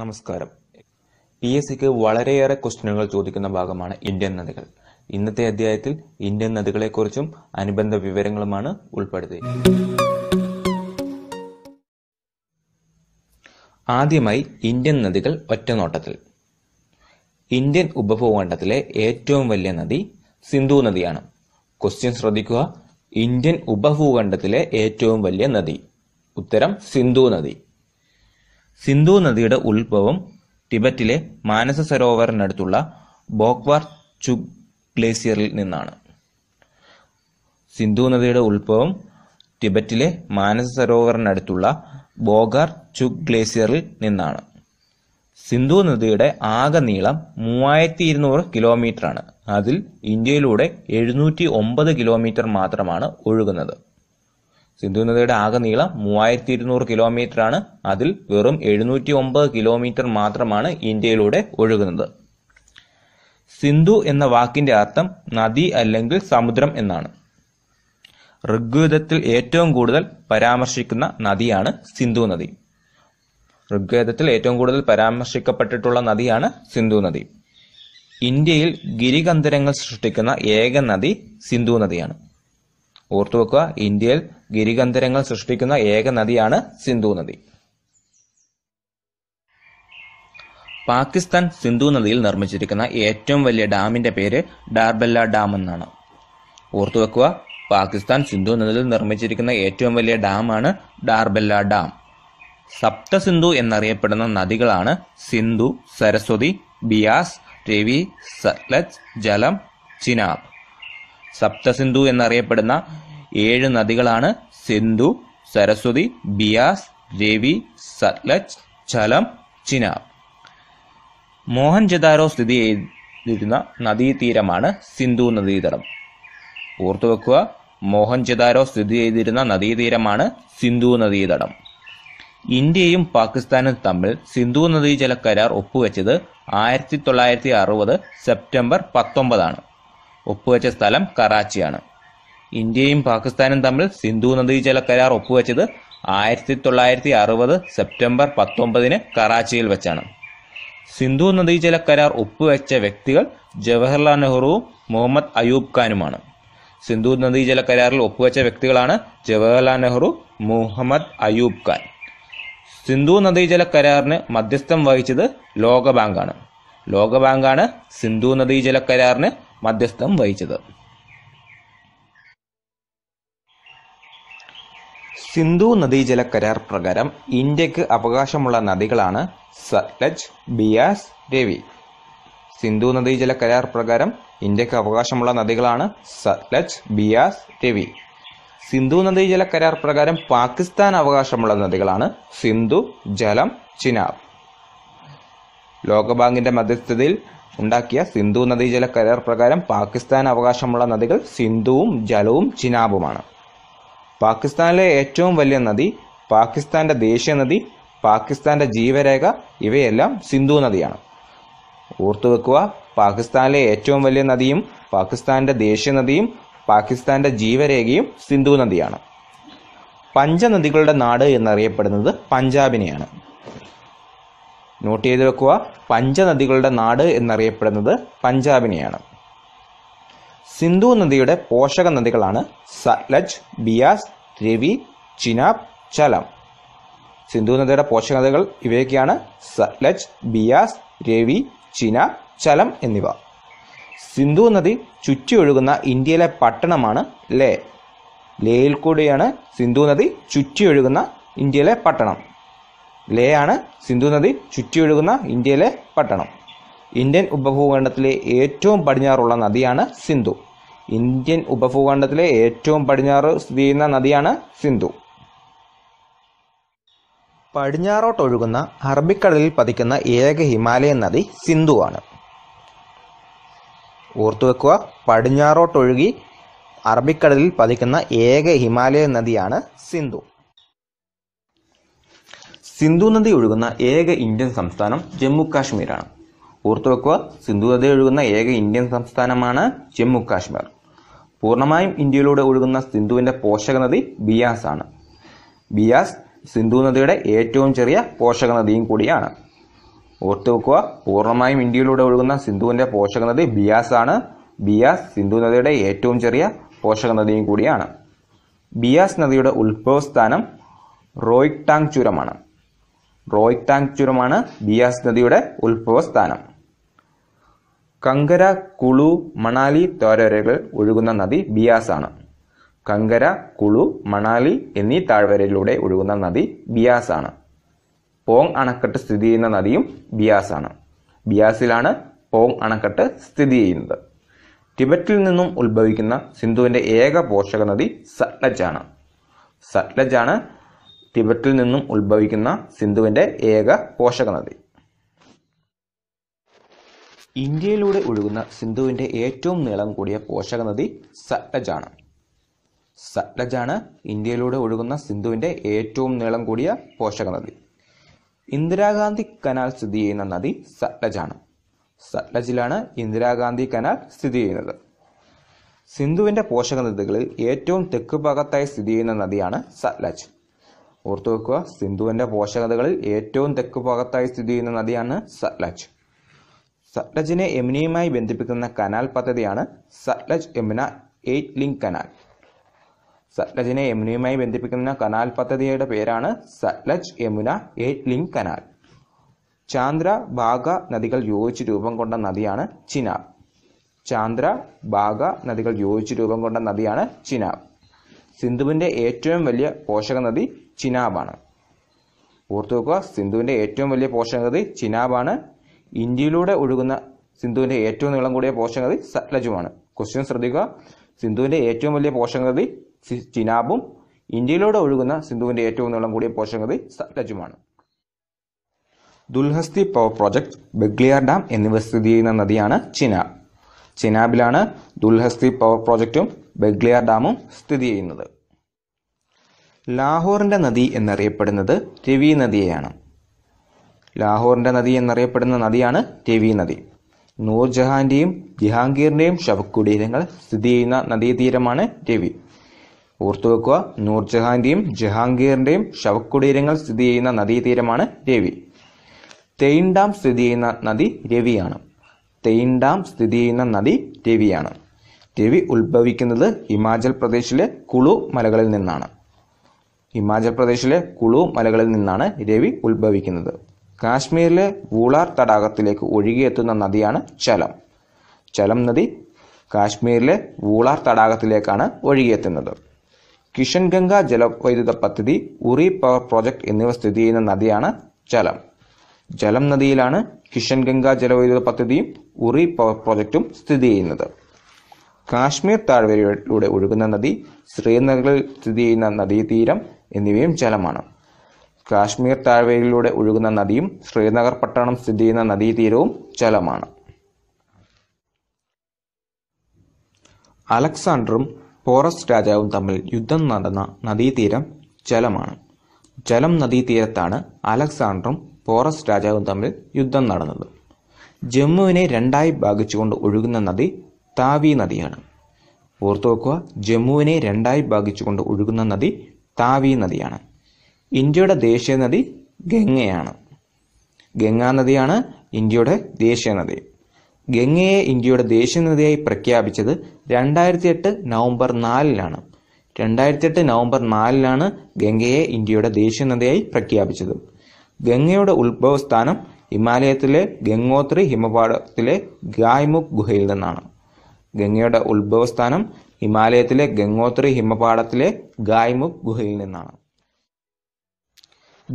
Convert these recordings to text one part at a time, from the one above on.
നമസ്കാരം P S സിക്ക് വളരെയേറെ ക്വസ്റ്റ്യനുകൾ ചോദിക്കുന്ന ഭാഗമാണ് ഇന്ത്യൻ നദികൾ ഇന്നത്തെ അധ്യായത്തിൽ ഇന്ത്യൻ നദികളെക്കുറിച്ചും അനുബന്ധ വിവരങ്ങളുമാണ് ഉൾപ്പെടുത്തിയത് ആദ്യമായി ഇന്ത്യൻ നദികൾ ഒറ്റനോട്ടത്തിൽ ഇന്ത്യൻ ഉപഭൂഖണ്ഡത്തിലെ ഏറ്റവും വലിയ നദി സിന്ധു നദിയാണ് ക്വസ്റ്റ്യൻ ശ്രദ്ധിക്കുക ഇന്ത്യൻ ഉപഭൂഖണ്ഡത്തിലെ ഏറ്റവും വലിയ നദി ഉത്തരം സിന്ധു നദി സിന്ധു നദിയുടെ ഉത്ഭവം ടിബറ്റിലെ മാനസ സരോവറിനടുത്തുള്ള ബോക്വാർ ചുഗ് ഗ്ലേസിയറിൽ നിന്നാണ് സിന്ധു നദിയുടെ ഉത്ഭവം ടിബറ്റിലെ മാനസ സരോവറിനടുത്തുള്ള ബോഗാർ ചുഗ് ഗ്ലേസിയറിൽ നിന്നാണ് സിന്ധു നദിയുടെ ആകെ നീളം മൂവായിരത്തി ഇരുന്നൂറ് കിലോമീറ്ററാണ് അതിൽ ഇന്ത്യയിലൂടെ എഴുന്നൂറ്റി ഒമ്പത് കിലോമീറ്റർ മാത്രമാണ് ഒഴുകുന്നത് സിന്ധു നദിയുടെ ആകെ നീളം മൂവായിരത്തി ഇരുന്നൂറ് കിലോമീറ്റർ ആണ് അതിൽ വെറും എഴുന്നൂറ്റി ഒമ്പത് കിലോമീറ്റർ മാത്രമാണ് ഇന്ത്യയിലൂടെ ഒഴുകുന്നത് സിന്ധു എന്ന വാക്കിന്റെ അർത്ഥം നദി അല്ലെങ്കിൽ സമുദ്രം എന്നാണ് ഋഗ്വേദത്തിൽ ഏറ്റവും കൂടുതൽ പരാമർശിക്കുന്ന നദിയാണ് സിന്ധു നദി ഋഗ്വേദത്തിൽ ഏറ്റവും കൂടുതൽ പരാമർശിക്കപ്പെട്ടിട്ടുള്ള നദിയാണ് സിന്ധു നദി ഇന്ത്യയിൽ ഗിരികന്ധരങ്ങൾ സൃഷ്ടിക്കുന്ന ഏക നദി സിന്ധു നദിയാണ് ഓർത്തു വെക്കുക ഇന്ത്യയിൽ ഗിരിഗന്ധരങ്ങൾ സൃഷ്ടിക്കുന്ന ഏക നദിയാണ് സിന്ധു നദി പാകിസ്ഥാൻ സിന്ധു നദിയിൽ നിർമ്മിച്ചിരിക്കുന്ന ഏറ്റവും വലിയ ഡാമിന്റെ പേര് ഡാർബെല്ല ഡാം എന്നാണ് ഓർത്തുവെക്കുക പാകിസ്ഥാൻ സിന്ധു നദിയിൽ നിർമ്മിച്ചിരിക്കുന്ന ഏറ്റവും വലിയ ഡാമാണ് ഡാർബെല്ല ഡാം സപ്ത സിന്ധു എന്നറിയപ്പെടുന്ന നദികളാണ് സിന്ധു സരസ്വതി ബിയാസ് രവി സത്ലജ് ജലം ചിനാബ് സപ്തസിന്ധു എന്നറിയപ്പെടുന്ന ഏഴ് നദികളാണ് സിന്ധു സരസ്വതി ബിയാസ് രവി സത്ലജ് ചലം ചിനാബ് മോഹൻജദാരോ സ്ഥിതി ചെയ്തിരുന്ന നദീതീരമാണ് സിന്ധു നദീതടം ഓർത്തുവെക്കുക മോഹൻജദാരോ സ്ഥിതി ചെയ്തിരുന്ന നദീതീരമാണ് സിന്ധു നദീതടം ഇന്ത്യയും പാകിസ്ഥാനും തമ്മിൽ സിന്ധു ജല കരാർ ഒപ്പുവെച്ചത് ആയിരത്തി തൊള്ളായിരത്തി അറുപത് സെപ്റ്റംബർ പത്തൊമ്പതാണ് ഒപ്പുവെച്ച സ്ഥലം കറാച്ചിയാണ് ഇന്ത്യയും പാകിസ്ഥാനും തമ്മിൽ സിന്ധു നദീജല കരാർ ഒപ്പുവെച്ചത് ആയിരത്തി തൊള്ളായിരത്തി അറുപത് സെപ്റ്റംബർ പത്തൊമ്പതിന് കറാച്ചിയിൽ വെച്ചാണ് സിന്ധു നദീജല കരാർ ഒപ്പുവെച്ച വ്യക്തികൾ ജവഹർലാൽ നെഹ്റുവും മുഹമ്മദ് അയൂബ് ഖാനുമാണ് സിന്ധു നദീജല കരാറിൽ ഒപ്പുവെച്ച വ്യക്തികളാണ് ജവഹർലാൽ നെഹ്റു മുഹമ്മദ് അയൂബ് ഖാൻ സിന്ധു നദീജല കരാറിന് മധ്യസ്ഥം വഹിച്ചത് ലോകബാങ്കാണ് ലോകബാങ്കാണ് സിന്ധു നദീജല കരാറിന് മധ്യസ്ഥം വഹിച്ചത് സിന്ധു നദീജല കരാർ പ്രകാരം ഇന്ത്യക്ക് അവകാശമുള്ള നദികളാണ് സത്ലജ് ബിയാസ് രവി സിന്ധു നദീജല കരാർ പ്രകാരം ഇന്ത്യക്ക് അവകാശമുള്ള നദികളാണ് സത്ലജ് ബിയാസ് രവി സിന്ധു നദീജല കരാർ പ്രകാരം പാകിസ്ഥാൻ അവകാശമുള്ള നദികളാണ് സിന്ധു ജലം ചിനാർ ലോകബാങ്കിന്റെ മധ്യസ്ഥതയിൽ ഉണ്ടാക്കിയ സിന്ധു നദീജല കരാർ പ്രകാരം പാകിസ്ഥാൻ അവകാശമുള്ള നദികൾ സിന്ധുവും ജലവും ചിനാബുമാണ് പാകിസ്ഥാനിലെ ഏറ്റവും വലിയ നദി പാകിസ്ഥാൻ്റെ ദേശീയ നദി പാകിസ്ഥാൻ്റെ ജീവരേഖ ഇവയെല്ലാം സിന്ധു നദിയാണ് ഓർത്തു വെക്കുക പാകിസ്ഥാനിലെ ഏറ്റവും വലിയ നദിയും പാകിസ്ഥാൻ്റെ ദേശീയ നദിയും പാകിസ്ഥാൻ്റെ ജീവരേഖയും സിന്ധു നദിയാണ് പഞ്ചനദികളുടെ നാട് എന്നറിയപ്പെടുന്നത് പഞ്ചാബിനെയാണ് നോട്ട് ചെയ്ത് വെക്കുക പഞ്ചനദികളുടെ നാട് എന്നറിയപ്പെടുന്നത് പഞ്ചാബിനെയാണ് സിന്ധു നദിയുടെ പോഷക നദികളാണ് സലജ് ബിയാസ് രവി ചിനാബ് ചലം സിന്ധു നദിയുടെ പോഷക നദികൾ ഇവയൊക്കെയാണ് സലജ് ബിയാസ് രവി ചിനാബ് ചലം എന്നിവ സിന്ധു നദി ചുറ്റിയൊഴുകുന്ന ഇന്ത്യയിലെ പട്ടണമാണ് ലേ ലേയിൽ കൂടിയാണ് സിന്ധു നദി ചുറ്റിയൊഴുകുന്ന ഇന്ത്യയിലെ പട്ടണം ലേ ആണ് സിന്ധു നദി ചുറ്റിയൊഴുകുന്ന ഇന്ത്യയിലെ പട്ടണം ഇന്ത്യൻ ഉപഭൂഖണ്ഡത്തിലെ ഏറ്റവും പടിഞ്ഞാറുള്ള നദിയാണ് സിന്ധു ഇന്ത്യൻ ഉപഭൂഖണ്ഡത്തിലെ ഏറ്റവും പടിഞ്ഞാറ് സ്ഥിതി ചെയ്യുന്ന നദിയാണ് സിന്ധു പടിഞ്ഞാറോട്ടൊഴുകുന്ന അറബിക്കടലിൽ പതിക്കുന്ന ഏക ഹിമാലയൻ നദി സിന്ധുവാണ് ഓർത്തുവെക്കുക പടിഞ്ഞാറോട്ടൊഴുകി അറബിക്കടലിൽ പതിക്കുന്ന ഏക ഹിമാലയൻ നദിയാണ് സിന്ധു സിന്ധു നദി ഒഴുകുന്ന ഏക ഇന്ത്യൻ സംസ്ഥാനം ജമ്മു കാശ്മീരാണ് ഓർത്തുവെക്കുക സിന്ധു നദി ഒഴുകുന്ന ഏക ഇന്ത്യൻ സംസ്ഥാനമാണ് ജമ്മു കാശ്മീർ പൂർണ്ണമായും ഇന്ത്യയിലൂടെ ഒഴുകുന്ന സിന്ധുവിന്റെ പോഷക നദി ബിയാസ് ആണ് ബിയാസ് സിന്ധു നദിയുടെ ഏറ്റവും ചെറിയ പോഷക നദിയും കൂടിയാണ് ഓർത്തുവെക്കുക പൂർണ്ണമായും ഇന്ത്യയിലൂടെ ഒഴുകുന്ന സിന്ധുവിന്റെ പോഷക നദി ബിയാസ് ആണ് ബിയാസ് സിന്ധു നദിയുടെ ഏറ്റവും ചെറിയ പോഷക നദിയും കൂടിയാണ് ബിയാസ് നദിയുടെ ഉത്ഭവസ്ഥാനം റോയ്ടാങ് ചുരമാണ് റോയ്ടാങ് ചുരമാണ് ബിയാസ് നദിയുടെ ഉത്ഭവസ്ഥാനം കങ്കര കുളു മണാലി താഴ്വരകൾ ഒഴുകുന്ന നദി ബിയാസ് ആണ് കങ്കര കുളു മണാലി എന്നീ താഴ്വരയിലൂടെ ഒഴുകുന്ന നദി ബിയാസ് ആണ് പോങ് അണക്കെട്ട് സ്ഥിതി ചെയ്യുന്ന നദിയും ബിയാസ് ആണ് ബിയാസിലാണ് പോങ് അണക്കെട്ട് സ്ഥിതി ചെയ്യുന്നത് ടിബറ്റിൽ നിന്നും ഉത്ഭവിക്കുന്ന സിന്ധുവിൻ്റെ ഏക പോഷക നദി സത്ലജ് ആണ് സത്ലജ് ആണ് ടിബറ്റിൽ നിന്നും ഉത്ഭവിക്കുന്ന സിന്ധുവിൻ്റെ ഏക പോഷക നദി ഇന്ത്യയിലൂടെ ഒഴുകുന്ന സിന്ധുവിൻ്റെ ഏറ്റവും നീളം കൂടിയ പോഷക നദി സത്ലജാണ് ആണ് ഇന്ത്യയിലൂടെ ഒഴുകുന്ന സിന്ധുവിൻ്റെ ഏറ്റവും നീളം കൂടിയ പോഷക നദി ഇന്ദിരാഗാന്ധി കനാൽ സ്ഥിതി ചെയ്യുന്ന നദി ആണ് സത്ലജിലാണ് ഇന്ദിരാഗാന്ധി കനാൽ സ്ഥിതി ചെയ്യുന്നത് സിന്ധുവിൻ്റെ പോഷക നദികളിൽ ഏറ്റവും തെക്ക് ഭാഗത്തായി സ്ഥിതി ചെയ്യുന്ന നദിയാണ് സത്ലജ് ഓർത്തു വെക്കുക സിന്ധുവിൻ്റെ പോഷകതകളിൽ ഏറ്റവും തെക്ക് ഭാഗത്തായി സ്ഥിതി ചെയ്യുന്ന നദിയാണ് സത്ലജ് സത്ലജിനെ യമുനയുമായി ബന്ധിപ്പിക്കുന്ന കനാൽ പദ്ധതിയാണ് Sutlej Yamuna eight link canal സത്ലജിനെ യമുനയുമായി ബന്ധിപ്പിക്കുന്ന കനാൽ പദ്ധതിയുടെ പേരാണ് Sutlej Yamuna eight link canal Chandra Bhaga നദികൾ യോജിച്ച് രൂപം കൊണ്ട നദിയാണ് ചിനാബ് ചാന്ദ്ര ഭാഗ നദികൾ യോജിച്ച് രൂപം കൊണ്ട നദിയാണ് ചിനാബ് സിന്ധുവിൻ്റെ ഏറ്റവും വലിയ പോഷക നദി ചിനാബാണ് ഓർത്തു വെക്കുക സിന്ധുവിൻ്റെ ഏറ്റവും വലിയ പോഷക നദി ചിനാബാണ് ഇന്ത്യയിലൂടെ ഒഴുകുന്ന സിന്ധുവിൻ്റെ ഏറ്റവും നീളം കൂടിയ പോഷകനദി സത്ലജുമാണ് ക്വസ്റ്റ്യൻ ശ്രദ്ധിക്കുക സിന്ധുവിൻ്റെ ഏറ്റവും വലിയ പോഷകനദി ചിനാബും ഇന്ത്യയിലൂടെ ഒഴുകുന്ന സിന്ധുവിൻ്റെ ഏറ്റവും നീളം കൂടിയ പോഷകനദി സത്ലജുമാണ് Dulhasti power project Baglihar dam എന്നിവ സ്ഥിതി ചെയ്യുന്ന നദിയാണ് ചിനാബ് ചിനാബിലാണ് ദുൽഹസ്തി പവർ പ്രോജക്റ്റും ബെഗ്ലിയാർ ഡാമും സ്ഥിതി ചെയ്യുന്നത് ലാഹോറിൻ്റെ നദി എന്നറിയപ്പെടുന്നത് രവി നദിയെയാണ് ലാഹോറിൻ്റെ നദി എന്നറിയപ്പെടുന്ന നദിയാണ് രവി നദി നൂർജഹാൻ്റെയും ജഹാംഗീറിന്റെയും ശവക്കുടീരങ്ങൾ സ്ഥിതി ചെയ്യുന്ന നദീതീരമാണ് രവി ഓർത്തുവെക്കുക നൂർജഹാൻ്റെയും ജഹാംഗീറിന്റെയും ശവക്കുടീരങ്ങൾ സ്ഥിതി ചെയ്യുന്ന നദീതീരമാണ് രവി തെയിൻ ഡാം സ്ഥിതി ചെയ്യുന്ന നദി രവിയാണ് തെയിൻ ഡാം സ്ഥിതി ചെയ്യുന്ന നദി രവിയാണ് രവി ഉത്ഭവിക്കുന്നത് ഹിമാചൽ പ്രദേശിലെ കുളു മലകളിൽ നിന്നാണ് ഹിമാചൽ പ്രദേശിലെ കുളു മലകളിൽ നിന്നാണ് രവി ഉത്ഭവിക്കുന്നത് കാശ്മീരിലെ വൂളാർ തടാകത്തിലേക്ക് ഒഴുകിയെത്തുന്ന നദിയാണ് ചലം ചലം നദി കാശ്മീരിലെ വൂളാർ തടാകത്തിലേക്കാണ് ഒഴുകിയെത്തുന്നത് കിഷൻഗംഗ ജലവൈദ്യുത പദ്ധതി ഉറി പവർ പ്രോജക്ട് എന്നിവ സ്ഥിതി ചെയ്യുന്ന നദിയാണ് ചലം ജലം നദിയിലാണ് കിഷൻഗംഗ ജലവൈദ്യുത പദ്ധതിയും ഉറി പവർ പ്രോജക്റ്റും സ്ഥിതി ചെയ്യുന്നത് കാശ്മീർ താഴ്വരയിലൂടെ ഒഴുകുന്ന നദി ശ്രീനഗറിൽ സ്ഥിതി ചെയ്യുന്ന നദീതീരം എന്നിവയും ജലമാണ് കാശ്മീർ താഴ്വരയിലൂടെ ഒഴുകുന്ന നദിയും ശ്രീനഗർ പട്ടണം സ്ഥിതി ചെയ്യുന്ന നദീതീരവും ജലമാണ് അലക്സാണ്ടറും പോറസ് രാജാവും തമ്മിൽ യുദ്ധം നടന്ന നദീതീരം ജലമാണ് ജലം നദീതീരത്താണ് അലക്സാണ്ടറും പോറസ് രാജാവും തമ്മിൽ യുദ്ധം നടന്നത് ജമ്മുവിനെ രണ്ടായി ഭാഗിച്ചുകൊണ്ട് ഒഴുകുന്ന നദി താവി നദിയാണ് ഓർത്തു വെക്കുക ജമ്മുവിനെ രണ്ടായി ഭാഗിച്ചുകൊണ്ട് ഒഴുകുന്ന നദി താവി നദിയാണ് ഇന്ത്യയുടെ ദേശീയ നദി ഗംഗയാണ് ഗംഗാ നദിയാണ് ഇന്ത്യയുടെ ദേശീയ നദി ഗംഗയെ ഇന്ത്യയുടെ ദേശീയ നദിയായി പ്രഖ്യാപിച്ചത് രണ്ടായിരത്തി എട്ട് നവംബർ നാലിലാണ് രണ്ടായിരത്തി എട്ട് നവംബർ നാലിലാണ് ഗംഗയെ ഇന്ത്യയുടെ ദേശീയ നദിയായി പ്രഖ്യാപിച്ചത് ഗംഗയുടെ ഉത്ഭവസ്ഥാനം ഹിമാലയത്തിലെ ഗംഗോത്രി ഹിമപാടത്തിലെ ഗായ്മുഖ് ഗുഹയിൽ നിന്നാണ് ഗംഗയുടെ ഉത്ഭവസ്ഥാനം ഹിമാലയത്തിലെ ഗംഗോത്രി ഹിമപാടത്തിലെ ഗായ്മുഖ് ഗുഹയിൽ നിന്നാണ്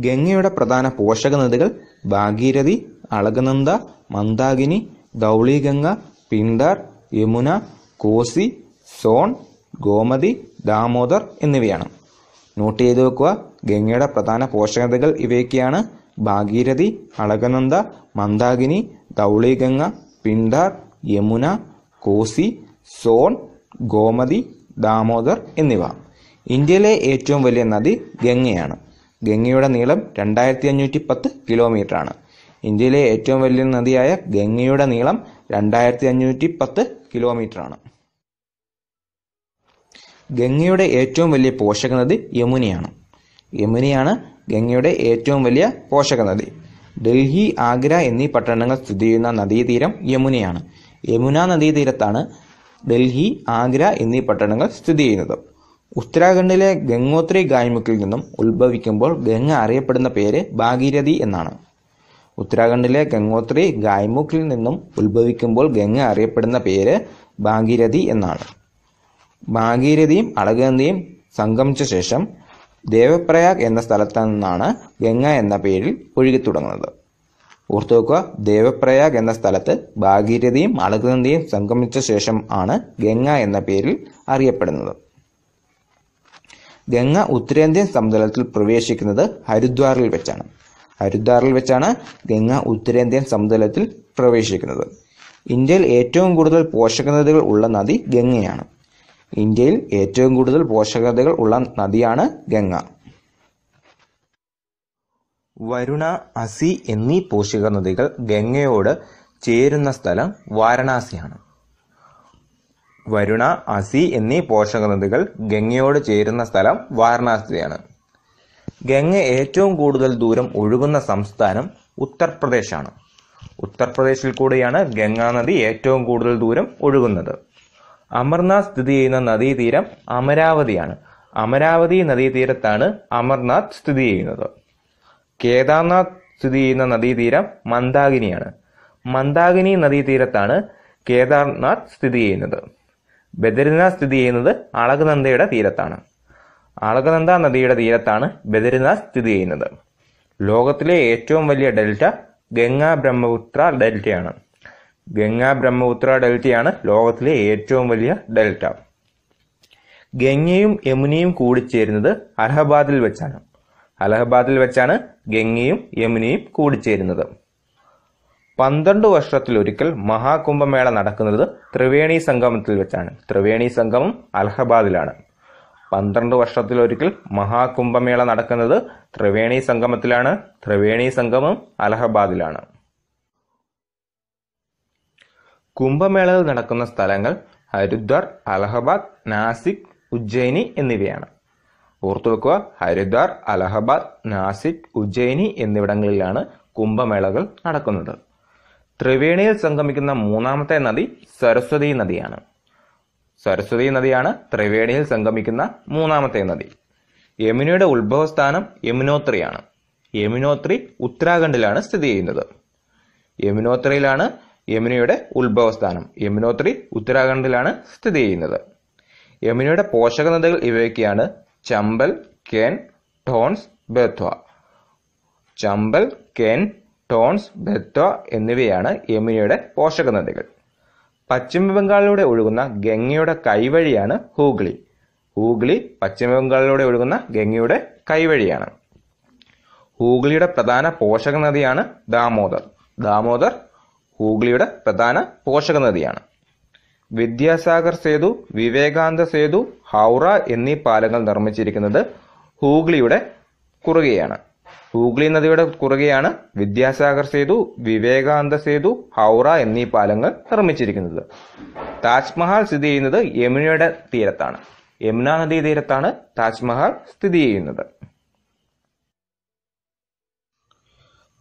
ഗംഗയുടെ പ്രധാന പോഷക നദികൾ ഭാഗീരഥി അളകനന്ദ മന്ദാകിനി ഗൗളിഗംഗ പിണ്ടാർ യമുന കോസി സോൺ ഗോമതി ദാമോദർ എന്നിവയാണ് നോട്ട് ചെയ്തു വെക്കുക ഗംഗയുടെ പ്രധാന പോഷക നദികൾ ഇവയൊക്കെയാണ് ഭാഗീരഥി അളകനന്ദ മന്ദാകിനി ധൗളിഗംഗ പിണ്ടാർ യമുന കോസി സോൺ ഗോമതി ദാമോദർ എന്നിവ ഇന്ത്യയിലെ ഏറ്റവും വലിയ നദി ഗംഗയാണ് ഗംഗയുടെ നീളം രണ്ടായിരത്തി അഞ്ഞൂറ്റി പത്ത് കിലോമീറ്ററാണ് ഇന്ത്യയിലെ ഏറ്റവും വലിയ നദിയായ ഗംഗയുടെ നീളം രണ്ടായിരത്തി അഞ്ഞൂറ്റി പത്ത് കിലോമീറ്ററാണ് ഗംഗയുടെ ഏറ്റവും വലിയ പോഷക നദി യമുനയാണ് യമുനയാണ് ഗംഗയുടെ ഏറ്റവും വലിയ പോഷക നദി ഡൽഹി ആഗ്ര എന്നീ പട്ടണങ്ങൾ സ്ഥിതി ചെയ്യുന്ന നദീതീരം യമുനയാണ് യമുന നദീതീരത്താണ് ഡൽഹി ആഗ്ര എന്നീ പട്ടണങ്ങൾ സ്ഥിതി ചെയ്യുന്നത് ഉത്തരാഖണ്ഡിലെ ഗംഗോത്രി ഗായ്മുക്കിൽ നിന്നും ഉത്ഭവിക്കുമ്പോൾ ഗംഗ അറിയപ്പെടുന്ന പേര് ഭാഗീരഥി എന്നാണ് ഉത്തരാഖണ്ഡിലെ ഗംഗോത്രി ഗായ്മുക്കിൽ നിന്നും ഉത്ഭവിക്കുമ്പോൾ ഗംഗ അറിയപ്പെടുന്ന പേര് ഭാഗീരഥി എന്നാണ് ഭാഗീരഥിയും അളഗന്ധിയും സംഗമിച്ച ശേഷം ദേവപ്രയാഗ് എന്ന സ്ഥലത്ത് നിന്നാണ് ഗംഗ എന്ന പേരിൽ ഒഴുകി തുടങ്ങുന്നത് ഓർത്തു വെക്കുക ദേവപ്രയാഗ് എന്ന സ്ഥലത്ത് ഭാഗീരഥിയും അളഗന്ധിയും സംഗമിച്ച ശേഷം ആണ് ഗംഗ എന്ന പേരിൽ അറിയപ്പെടുന്നത് ഗംഗ ഉത്തരേന്ത്യൻ സമതലത്തിൽ പ്രവേശിക്കുന്നത് ഹരിദ്വാറിൽ വെച്ചാണ് ഹരിദ്വാറിൽ വെച്ചാണ് ഗംഗ ഉത്തരേന്ത്യൻ സമതലത്തിൽ പ്രവേശിക്കുന്നത് ഇന്ത്യയിൽ ഏറ്റവും കൂടുതൽ പോഷകനദികൾ ഉള്ള നദി ഗംഗയാണ് ഇന്ത്യയിൽ ഏറ്റവും കൂടുതൽ നദികൾ ഉള്ള നദിയാണ് ഗംഗ വരുണ അസി എന്നീ പോഷകനദികൾ ഗംഗയോട് ചേരുന്ന സ്ഥലം വാരണാസിയാണ് വരുണ അസി എന്നീ പോഷകനദികൾ ഗംഗയോട് ചേരുന്ന സ്ഥലം വാരണാസിയാണ് ഗംഗ ഏറ്റവും കൂടുതൽ ദൂരം ഒഴുകുന്ന സംസ്ഥാനം ഉത്തർപ്രദേശാണ് ഉത്തർപ്രദേശിൽ കൂടിയാണ് ഗംഗാനദി ഏറ്റവും കൂടുതൽ ദൂരം ഒഴുകുന്നത് അമർനാഥ് സ്ഥിതി ചെയ്യുന്ന നദീതീരം അമരാവതിയാണ് അമരാവതി നദീതീരത്താണ് അമർനാഥ് സ്ഥിതി ചെയ്യുന്നത് കേദാർനാഥ് സ്ഥിതി ചെയ്യുന്ന നദീതീരം മന്ദാകിനിയാണ് മന്ദാകിനി നദീതീരത്താണ് കേദാർനാഥ് സ്ഥിതി ചെയ്യുന്നത് ബദരിനാഥ് സ്ഥിതി ചെയ്യുന്നത് അളകനന്ദയുടെ തീരത്താണ് അളകനന്ദ നദിയുടെ തീരത്താണ് ബദരിനാഥ് സ്ഥിതി ചെയ്യുന്നത് ലോകത്തിലെ ഏറ്റവും വലിയ ഡെൽറ്റ ഗംഗാ ബ്രഹ്മപുത്ര ഡെൽറ്റയാണ് ഗംഗാ ബ്രഹ്മപുത്ര ഡെൽറ്റയാണ് ലോകത്തിലെ ഏറ്റവും വലിയ ഡെൽറ്റ ഗംഗയും യമുനയും കൂടിച്ചേരുന്നത് അലഹബാദിൽ വെച്ചാണ് അലഹബാദിൽ വെച്ചാണ് ഗംഗയും യമുനയും കൂടിച്ചേരുന്നത് പന്ത്രണ്ട് വർഷത്തിലൊരിക്കൽ മഹാകുംഭമേള നടക്കുന്നത് ത്രിവേണി സംഗമത്തിൽ വെച്ചാണ് ത്രിവേണി സംഗമം അലഹബാദിലാണ് പന്ത്രണ്ട് വർഷത്തിലൊരിക്കൽ മഹാകുംഭമേള നടക്കുന്നത് ത്രിവേണി സംഗമത്തിലാണ് ത്രിവേണി സംഗമം അലഹബാദിലാണ് കുംഭമേളയിൽ നടക്കുന്ന സ്ഥലങ്ങൾ ഹരിദ്വാർ അലഹബാദ് നാസിക് ഉജ്ജയിനി എന്നിവയാണ് ഓർത്തു വെക്കുക ഹരിദ്വാർ അലഹബാദ് നാസിക് ഉജ്ജയിനി എന്നിവിടങ്ങളിലാണ് കുംഭമേളകൾ നടക്കുന്നത് ത്രിവേണിയിൽ സംഗമിക്കുന്ന മൂന്നാമത്തെ നദി സരസ്വതി നദിയാണ് സരസ്വതി നദിയാണ് ത്രിവേണിയിൽ സംഗമിക്കുന്ന മൂന്നാമത്തെ നദി യമുനയുടെ ഉത്ഭവസ്ഥാനം യമുനോത്രിയാണ് യമുനോത്രി ഉത്തരാഖണ്ഡിലാണ് സ്ഥിതി ചെയ്യുന്നത് യമുനോത്രിയിലാണ് യമുനയുടെ ഉത്ഭവസ്ഥാനം യമുനോത്രി ഉത്തരാഖണ്ഡിലാണ് സ്ഥിതി ചെയ്യുന്നത് യമുനയുടെ പോഷക നദികൾ ഇവയൊക്കെയാണ് ചമ്പൽ കെൻ ടോൺസ് ബെത്വ ചമ്പൽ കെൻ ടോൺസ് ബെത്വ എന്നിവയാണ് യമുനയുടെ പോഷക നദികൾ പശ്ചിമ ബംഗാളിലൂടെ ഒഴുകുന്ന ഗംഗയുടെ കൈവഴിയാണ് ഹൂഗ്ലി ഹൂഗ്ലി പശ്ചിമ ബംഗാളിലൂടെ ഒഴുകുന്ന ഗംഗയുടെ കൈവഴിയാണ് ഹൂഗ്ലിയുടെ പ്രധാന പോഷക നദിയാണ് ദാമോദർ ദാമോദർ ഹൂഗ്ലിയുടെ പ്രധാന പോഷക നദിയാണ് വിദ്യാസാഗർ സേതു വിവേകാനന്ദ സേതു ഹൗറ എന്നീ പാലങ്ങൾ നിർമ്മിച്ചിരിക്കുന്നത് ഹൂഗ്ലിയുടെ കുറുകയാണ് ഹൂഗ്ലി നദിയുടെ കുറുകെയാണ് വിദ്യാസാഗർ സേതു വിവേകാനന്ദ സേതു ഹൗറ എന്നീ പാലങ്ങൾ നിർമ്മിച്ചിരിക്കുന്നത് താജ്മഹൽ സ്ഥിതി ചെയ്യുന്നത് യമുനയുടെ തീരത്താണ് യമുന നദീ തീരത്താണ് താജ്മഹൽ സ്ഥിതി ചെയ്യുന്നത്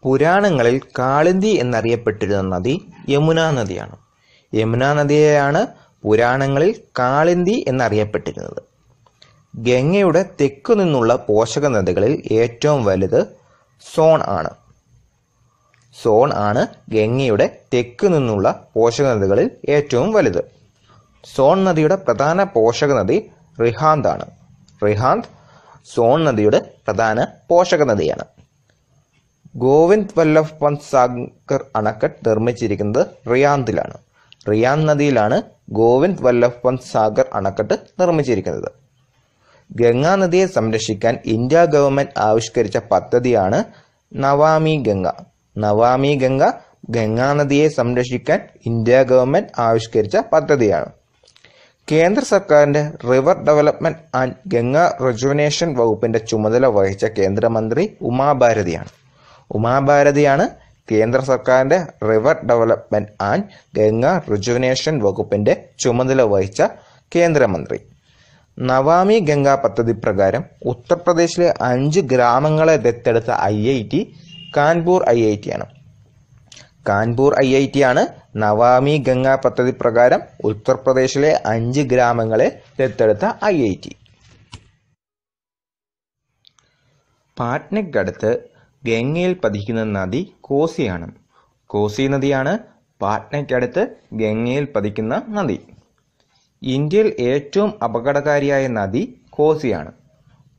പുരാണങ്ങളിൽ കാളിന്തി എന്നറിയപ്പെട്ടിരുന്ന നദി യമുന നദിയാണ് യമുന നദിയെയാണ് പുരാണങ്ങളിൽ കാളിന്തി എന്നറിയപ്പെട്ടിരുന്നത് ഗംഗയുടെ തെക്കു നിന്നുള്ള പോഷക നദികളിൽ ഏറ്റവും വലുത് സോൺ ആണ് സോൺ ആണ് ഗംഗയുടെ തെക്ക് നിന്നുള്ള പോഷക നദികളിൽ ഏറ്റവും വലുത് സോൺ നദിയുടെ പ്രധാന പോഷക നദി റിഹാന്ത് ആണ് റിഹാന്ത് സോൺ നദിയുടെ പ്രധാന പോഷക നദിയാണ് ഗോവിന്ദ് വല്ലഭ് പന്ത് സാഗർ അണക്കെട്ട് നിർമ്മിച്ചിരിക്കുന്നത് റിയാന്തിലാണ് റിയാന്ത് നദിയിലാണ് ഗോവിന്ദ് വല്ലഭ് പന്ത് സാഗർ അണക്കെട്ട് നിർമ്മിച്ചിരിക്കുന്നത് ഗംഗാനദിയെ സംരക്ഷിക്കാൻ ഇന്ത്യ ഗവൺമെന്റ് ആവിഷ്കരിച്ച പദ്ധതിയാണ് നവാമി ഗംഗ നവാമി ഗംഗ ഗംഗാനദിയെ സംരക്ഷിക്കാൻ ഇന്ത്യ ഗവൺമെന്റ് ആവിഷ്കരിച്ച പദ്ധതിയാണ് കേന്ദ്ര സർക്കാരിന്റെ river development and Ganga rejuvenation വകുപ്പിന്റെ ചുമതല വഹിച്ച കേന്ദ്രമന്ത്രി ഉമാഭാരതിയാണ് ഉമാഭാരതിയാണ് കേന്ദ്ര സർക്കാരിന്റെ river development and Ganga rejuvenation വകുപ്പിന്റെ ചുമതല വഹിച്ച കേന്ദ്രമന്ത്രി നവാമി ഗംഗ പദ്ധതി പ്രകാരം ഉത്തർപ്രദേശിലെ അഞ്ച് ഗ്രാമങ്ങളെ ദത്തെടുത്ത I I T Kanpur I I T ആണ് കാൺപൂർ ഐ ഐ ടി ആണ് നവാമി ഗംഗ പദ്ധതി പ്രകാരം ഉത്തർപ്രദേശിലെ അഞ്ച് ഗ്രാമങ്ങളെ ദത്തെടുത്ത ഐ ഐ ടി പാട്നയ്ക്കടുത്ത് ഗംഗയിൽ പതിക്കുന്ന നദി കോസിയാണ് കോസി നദിയാണ് പാട്നയ്ക്കടുത്ത് ഗംഗയിൽ പതിക്കുന്ന നദി ഇന്ത്യയിൽ ഏറ്റവും അപകടകാരിയായ നദി കോസിയാണ്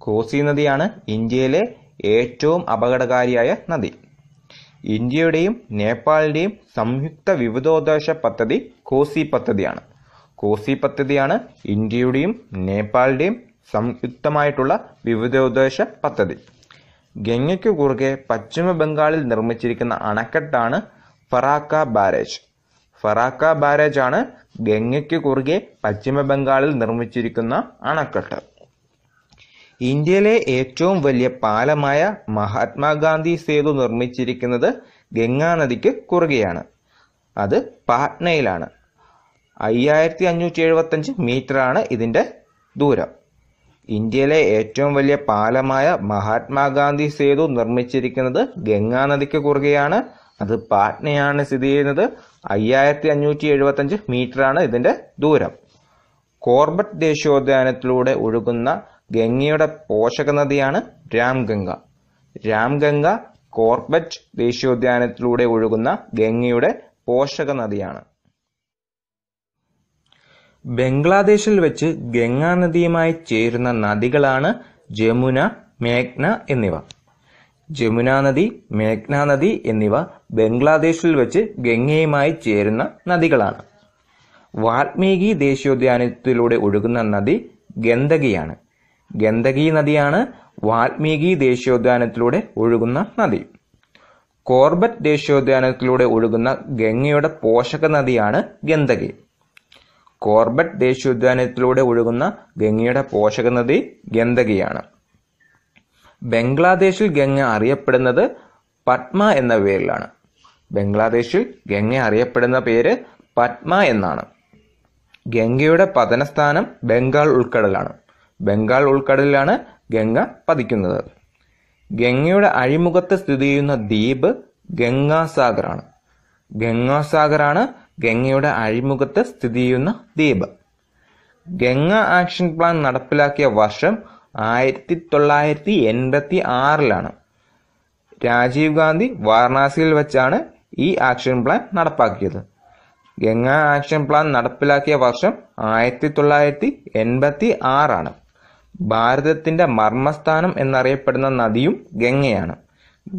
കോസി നദിയാണ് ഇന്ത്യയിലെ ഏറ്റവും അപകടകാരിയായ നദി ഇന്ത്യയുടെയും നേപ്പാളിൻ്റെയും സംയുക്ത വിവിധോദ്ദേശ പദ്ധതി കോസി പദ്ധതിയാണ് കോസി പദ്ധതിയാണ് ഇന്ത്യയുടെയും നേപ്പാളിൻ്റെയും സംയുക്തമായിട്ടുള്ള വിവിധോദ്ദേശ പദ്ധതി ഗംഗയ്ക്ക് കുറുകെ പശ്ചിമ ബംഗാളിൽ നിർമ്മിച്ചിരിക്കുന്ന അണക്കെട്ടാണ് ഫറാക്ക ബാരേജ് ഫറാക്ക ബാരേജാണ് ആണ് ഗംഗയ്ക്ക് കുറുകെ പശ്ചിമബംഗാളിൽ നിർമ്മിച്ചിരിക്കുന്ന അണക്കെട്ട് ഇന്ത്യയിലെ ഏറ്റവും വലിയ പാലമായ മഹാത്മാഗാന്ധി സേതു നിർമ്മിച്ചിരിക്കുന്നത് ഗംഗാനദിക്ക് കുറുകെയാണ് അത് പാട്നയിലാണ് അയ്യായിരത്തി അഞ്ഞൂറ്റി എഴുപത്തഞ്ച് മീറ്ററാണ് ഇതിൻ്റെ ദൂരം ഇന്ത്യയിലെ ഏറ്റവും വലിയ പാലമായ മഹാത്മാഗാന്ധി സേതു നിർമ്മിച്ചിരിക്കുന്നത് ഗംഗാനദിക്ക് കുറുകെയാണ് അത് പാട്നയാണ് സ്ഥിതി ചെയ്യുന്നത് അയ്യായിരത്തി അഞ്ഞൂറ്റി എഴുപത്തഞ്ച് മീറ്ററാണ് ഇതിൻ്റെ ദൂരം കോർബറ്റ് ദേശീയോദ്യാനത്തിലൂടെ ഒഴുകുന്ന ഗംഗയുടെ പോഷക നദിയാണ് രാംഗംഗ രാംഗംഗ കോർബറ്റ് ദേശീയോദ്യാനത്തിലൂടെ ഒഴുകുന്ന ഗംഗയുടെ പോഷക നദിയാണ് ബംഗ്ലാദേശിൽ വെച്ച് ഗംഗാനദിയുമായി ചേരുന്ന നദികളാണ് ജമുന മേഘ്ന എന്നിവ ജമുന നദി മേഘ്ന നദി എന്നിവ ബംഗ്ലാദേശിൽ വെച്ച് ഗംഗയുമായി ചേരുന്ന നദികളാണ് വാൽമീകി ദേശീയോദ്യാനത്തിലൂടെ ഒഴുകുന്ന നദി ഗന്ദകിയാണ് ഗന്ദകി നദിയാണ് വാൽമീകി ദേശീയോദ്യാനത്തിലൂടെ ഒഴുകുന്ന നദി കോർബറ്റ് ദേശീയോദ്യാനത്തിലൂടെ ഒഴുകുന്ന ഗംഗയുടെ പോഷക നദിയാണ് ഗന്ദകി കോർബറ്റ് ദേശീയോദ്യാനത്തിലൂടെ ഒഴുകുന്ന ഗംഗയുടെ പോഷക നദി ഗന്ദകിയാണ് ബംഗ്ലാദേശിൽ ഗംഗ അറിയപ്പെടുന്നത് പത്മ എന്ന പേരിലാണ് ബംഗ്ലാദേശിൽ ഗംഗ അറിയപ്പെടുന്ന പേര് പത്മ എന്നാണ് ഗംഗയുടെ പതനസ്ഥാനം ബംഗാൾ ഉൾക്കടലാണ് ബംഗാൾ ഉൾക്കടലിലാണ് ഗംഗ പതിക്കുന്നത് ഗംഗയുടെ അഴിമുഖത്ത് സ്ഥിതി ചെയ്യുന്ന ദ്വീപ് ഗംഗാസാഗറാണ് ഗംഗാസാഗറാണ് ഗംഗയുടെ അഴിമുഖത്ത് സ്ഥിതി ചെയ്യുന്ന ദ്വീപ് ഗംഗ ആക്ഷൻ പ്ലാൻ നടപ്പിലാക്കിയ വർഷം ആയിരത്തി തൊള്ളായിരത്തി എൺപത്തി ആറിലാണ് രാജീവ് ഗാന്ധി വാരണാസിയിൽ വെച്ചാണ് ഈ ആക്ഷൻ പ്ലാൻ നടപ്പാക്കിയത് ഗംഗ ആക്ഷൻ പ്ലാൻ നടപ്പിലാക്കിയ വർഷം ആയിരത്തി തൊള്ളായിരത്തി എൺപത്തി ആറാണ് ഭാരതത്തിൻ്റെ മർമ്മസ്ഥാനം എന്നറിയപ്പെടുന്ന നദിയും ഗംഗയാണ്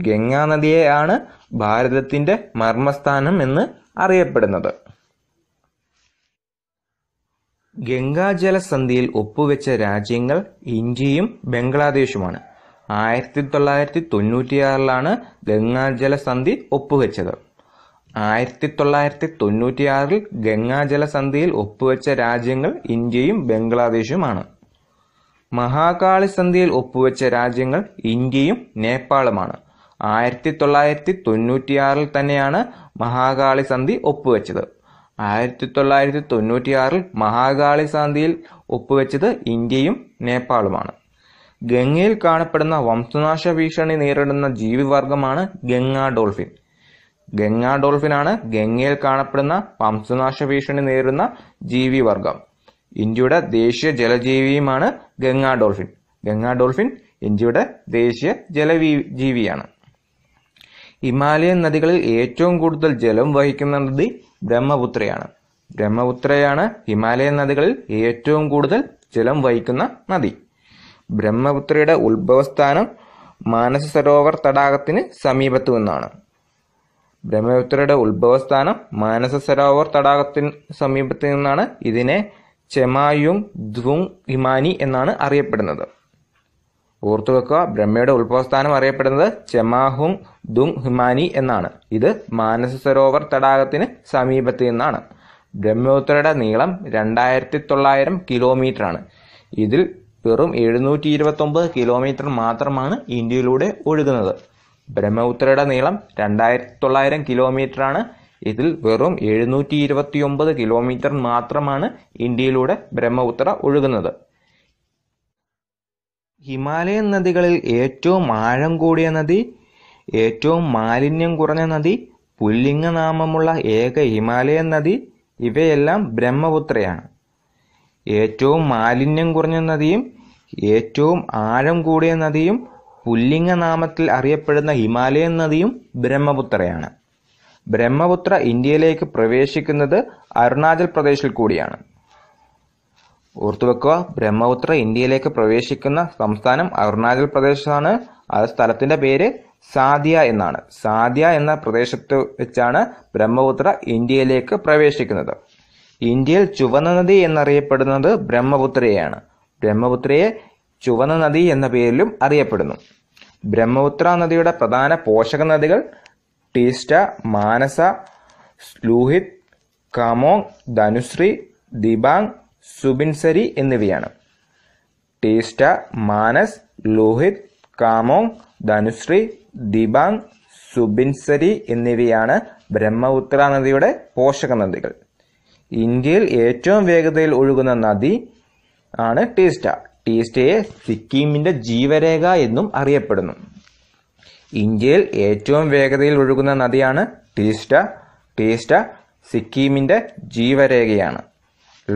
ഗംഗാ നദിയെയാണ് ഭാരതത്തിൻ്റെ മർമ്മസ്ഥാനം എന്ന് അറിയപ്പെടുന്നത് ഗംഗാജലസന്ധിയിൽ ഒപ്പുവെച്ച രാജ്യങ്ങൾ ഇന്ത്യയും ബംഗ്ലാദേശുമാണ് ആയിരത്തി തൊള്ളായിരത്തി തൊണ്ണൂറ്റിയാറിലാണ് ഗംഗാജലസന്ധി ഒപ്പുവെച്ചത് ആയിരത്തി തൊള്ളായിരത്തി തൊണ്ണൂറ്റിയാറിൽ ഗംഗാജലസന്ധിയിൽ ഒപ്പുവെച്ച രാജ്യങ്ങൾ ഇന്ത്യയും ബംഗ്ലാദേശുമാണ് മഹാകാളി സന്ധിയിൽ ഒപ്പുവെച്ച രാജ്യങ്ങൾ ഇന്ത്യയും നേപ്പാളുമാണ് ആയിരത്തി തൊള്ളായിരത്തി തൊണ്ണൂറ്റിയാറിൽ തന്നെയാണ് മഹാകാളി സന്ധി ഒപ്പുവെച്ചത് ആയിരത്തി തൊള്ളായിരത്തി തൊണ്ണൂറ്റിയാറിൽ മഹാകാളി സന്ധിയിൽ ഒപ്പുവെച്ചത് ഇന്ത്യയും നേപ്പാളുമാണ് ഗംഗയിൽ കാണപ്പെടുന്ന വംശനാശ ഭീഷണി നേരിടുന്ന ജീവിവർഗമാണ് ഗംഗാ ഡോൾഫിൻ ഗംഗാ ഡോൾഫിനാണ് ഗംഗയിൽ കാണപ്പെടുന്ന വംശനാശ ഭീഷണി നേരിടുന്ന ജീവിവർഗം ഇന്ത്യയുടെ ദേശീയ ജലജീവിയുമാണ് ഗംഗാ ഡോൾഫിൻ ഗംഗാ ഡോൾഫിൻ ഇന്ത്യയുടെ ദേശീയ ജലവീ ജീവിയാണ് ഹിമാലയൻ നദികളിൽ ഏറ്റവും കൂടുതൽ ജലം വഹിക്കുന്ന നദി ബ്രഹ്മപുത്രയാണ് ബ്രഹ്മപുത്രയാണ് ഹിമാലയൻ നദികളിൽ ഏറ്റവും കൂടുതൽ ജലം വഹിക്കുന്ന നദി ബ്രഹ്മപുത്രയുടെ ഉത്ഭവസ്ഥാനം മാനസ സരോവർ തടാകത്തിന് സമീപത്തു നിന്നാണ് ബ്രഹ്മപുത്രയുടെ ഉത്ഭവസ്ഥാനം മാനസ സരോവർ തടാകത്തിന് സമീപത്ത് നിന്നാണ് ഇതിനെ ചെമായും ദ്വുങ് ഹിമാനി എന്നാണ് അറിയപ്പെടുന്നത് ഓർത്തുവെക്കുക ബ്രഹ്മയുടെ ഉത്ഭവസ്ഥാനം അറിയപ്പെടുന്നത് ചെമാഹുങ് ദുങ് ഹിമാനി എന്നാണ് ഇത് മാനസ സരോവർ തടാകത്തിന് സമീപത്ത് നിന്നാണ് ബ്രഹ്മപുത്രയുടെ നീളം രണ്ടായിരത്തി തൊള്ളായിരം കിലോമീറ്റർ ആണ് ഇതിൽ വെറും എഴുന്നൂറ്റി ഇരുപത്തൊമ്പത് കിലോമീറ്റർ മാത്രമാണ് ഇന്ത്യയിലൂടെ ഒഴുകുന്നത് ബ്രഹ്മപുത്രയുടെ നീളം രണ്ടായിരത്തി തൊള്ളായിരം കിലോമീറ്റർ ആണ് ഇതിൽ വെറും എഴുന്നൂറ്റി ഒമ്പത് കിലോമീറ്റർ മാത്രമാണ് ഇന്ത്യയിലൂടെ ബ്രഹ്മപുത്ര ഒഴുകുന്നത് ഹിമാലയൻ നദികളിൽ ഏറ്റവും ആഴം കൂടിയ നദി ഏറ്റവും മാലിന്യം കുറഞ്ഞ നദി പുല്ലിംഗനാമമുള്ള ഏക ഹിമാലയൻ നദി ഇവയെല്ലാം ബ്രഹ്മപുത്രയാണ് ഏറ്റവും മാലിന്യം കുറഞ്ഞ നദിയും ഏറ്റവും ആഴം കൂടിയ നദിയും പുല്ലിംഗ നാമത്തിൽ അറിയപ്പെടുന്ന ഹിമാലയൻ നദിയും ബ്രഹ്മപുത്രയാണ് ബ്രഹ്മപുത്ര ഇന്ത്യയിലേക്ക് പ്രവേശിക്കുന്നത് അരുണാചൽ പ്രദേശിൽ കൂടിയാണ് ഓർത്തുവെക്കുക ബ്രഹ്മപുത്ര ഇന്ത്യയിലേക്ക് പ്രവേശിക്കുന്ന സംസ്ഥാനം അരുണാചൽ പ്രദേശാണ് ആ സ്ഥലത്തിന്റെ പേര് സാദിയ എന്നാണ് സാദിയ എന്ന പ്രദേശത്ത് വെച്ചാണ് ബ്രഹ്മപുത്ര ഇന്ത്യയിലേക്ക് പ്രവേശിക്കുന്നത് ഇന്ത്യയിൽ ചുവന്ന നദി എന്നറിയപ്പെടുന്നത് ബ്രഹ്മപുത്രയാണ് ബ്രഹ്മപുത്രയെ ചുവന്ന നദി എന്ന പേരിലും അറിയപ്പെടുന്നു ബ്രഹ്മപുത്ര നദിയുടെ പ്രധാന പോഷക നദികൾ ടീസ്റ്റ മാനസ സ്ലൂഹിത് കമോങ് ധനുശ്രീ ദിബാങ് സുബിൻസരി എന്നിവയാണ് ടേസ്റ്റ മാനസ് ലോഹിത് കാമോങ് ധനുശ്രീ ദിബാങ് സുബിൻസരി എന്നിവയാണ് ബ്രഹ്മപുത്ര നദിയുടെ പോഷക നദികൾ ഇന്ത്യയിൽ ഏറ്റവും വേഗതയിൽ ഒഴുകുന്ന നദി ആണ് ടീസ്റ്റ ടീസ്റ്റയെ സിക്കിമിൻ്റെ ജീവരേഖ എന്നും അറിയപ്പെടുന്നു ഇന്ത്യയിൽ ഏറ്റവും വേഗതയിൽ ഒഴുകുന്ന നദിയാണ് ടീസ്റ്റ ടീസ്റ്റ സിക്കിമിൻ്റെ ജീവരേഖയാണ്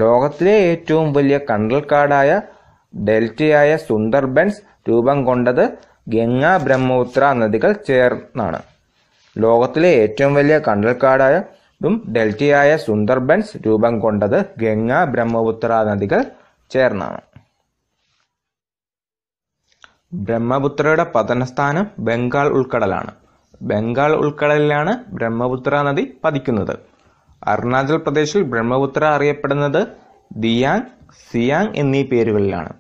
ലോകത്തിലെ ഏറ്റവും വലിയ കണ്ടൽക്കാടായ ഡെൽറ്റയായ സുന്ദർബൻസ് രൂപം കൊണ്ടത് ഗംഗ ബ്രഹ്മപുത്ര നദികൾ ചേർന്നാണ് ലോകത്തിലെ ഏറ്റവും വലിയ കണ്ടൽക്കാടായ ഡെൽറ്റയായ സുന്ദർബൻസ് രൂപം കൊണ്ടത് ഗംഗ ബ്രഹ്മപുത്ര നദികൾ ചേർന്നാണ് ബ്രഹ്മപുത്രയുടെ പതനസ്ഥാനം ബംഗാൾ ഉൾക്കടലാണ് ബംഗാൾ ഉൾക്കടലിലാണ് ബ്രഹ്മപുത്ര നദി പതിക്കുന്നത് അരുണാചൽ പ്രദേശിൽ ബ്രഹ്മപുത്ര അറിയപ്പെടുന്നത് ദിയാങ് സിയാങ് എന്നീ പേരുകളിലാണ്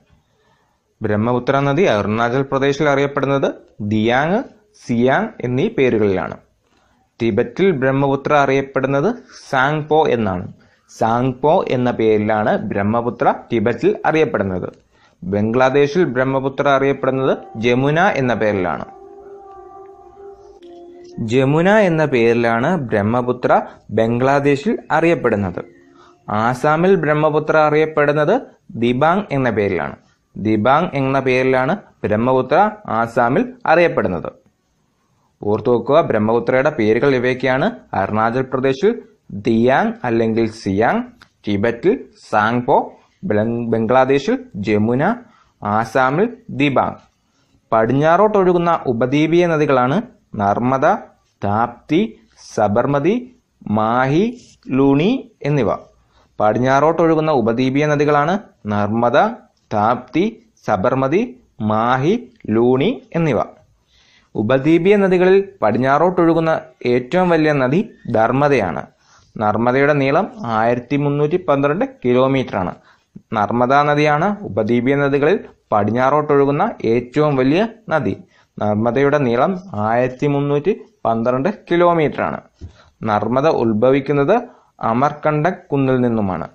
ബ്രഹ്മപുത്ര നദി അരുണാചൽ പ്രദേശിൽ അറിയപ്പെടുന്നത് ദിയാങ് സിയാങ് എന്നീ പേരുകളിലാണ് ടിബറ്റിൽ ബ്രഹ്മപുത്ര അറിയപ്പെടുന്നത് പോ എന്നാണ് പോ എന്ന പേരിലാണ് ബ്രഹ്മപുത്ര ടിബറ്റിൽ അറിയപ്പെടുന്നത് ബംഗ്ലാദേശിൽ ബ്രഹ്മപുത്ര അറിയപ്പെടുന്നത് ജമുന എന്ന പേരിലാണ് ജമുന എന്ന പേരിലാണ് ബ്രഹ്മപുത്ര ബംഗ്ലാദേശിൽ അറിയപ്പെടുന്നത് ആസാമിൽ ബ്രഹ്മപുത്ര അറിയപ്പെടുന്നത് ദിബാങ് എന്ന പേരിലാണ് ദിബാങ് എന്ന പേരിലാണ് ബ്രഹ്മപുത്ര ആസാമിൽ അറിയപ്പെടുന്നത് ഓർത്തു വെക്കുക ബ്രഹ്മപുത്രയുടെ പേരുകൾ ഇവയൊക്കെയാണ് അരുണാചൽ പ്രദേശിൽ ദിയാങ് അല്ലെങ്കിൽ സിയാങ് ടിബറ്റിൽ സാങ്പോ ബംഗ്ലാദേശിൽ ജമുന ആസാമിൽ ദിബാങ് പടിഞ്ഞാറോട്ടൊഴുകുന്ന ഉപദ്വീപീയ നദികളാണ് നർമ്മദ താപ്തി സബർമതി മാഹി ലൂണി എന്നിവ പടിഞ്ഞാറോട്ടൊഴുകുന്ന ഉപദ്വീപീയ നദികളാണ് നർമ്മദ താപ്തി സബർമതി മാഹി ലൂണി എന്നിവ ഉപദ്വീപീയ നദികളിൽ പടിഞ്ഞാറോട്ടൊഴുകുന്ന ഏറ്റവും വലിയ നദി ധർമ്മദയാണ് നർമ്മദയുടെ നീളം ആയിരത്തി മുന്നൂറ്റി പന്ത്രണ്ട് കിലോമീറ്ററാണ് നർമ്മദ നദിയാണ് ഉപദ്വീപീയ നദികളിൽ പടിഞ്ഞാറോട്ടൊഴുകുന്ന ഏറ്റവും വലിയ നദി നർമ്മദയുടെ നീളം ആയിരത്തി മുന്നൂറ്റി പന്ത്രണ്ട് കിലോമീറ്ററാണ് നർമ്മദ ഉത്ഭവിക്കുന്നത് അമർകണ്ടക് കുന്നിൽ നിന്നുമാണ്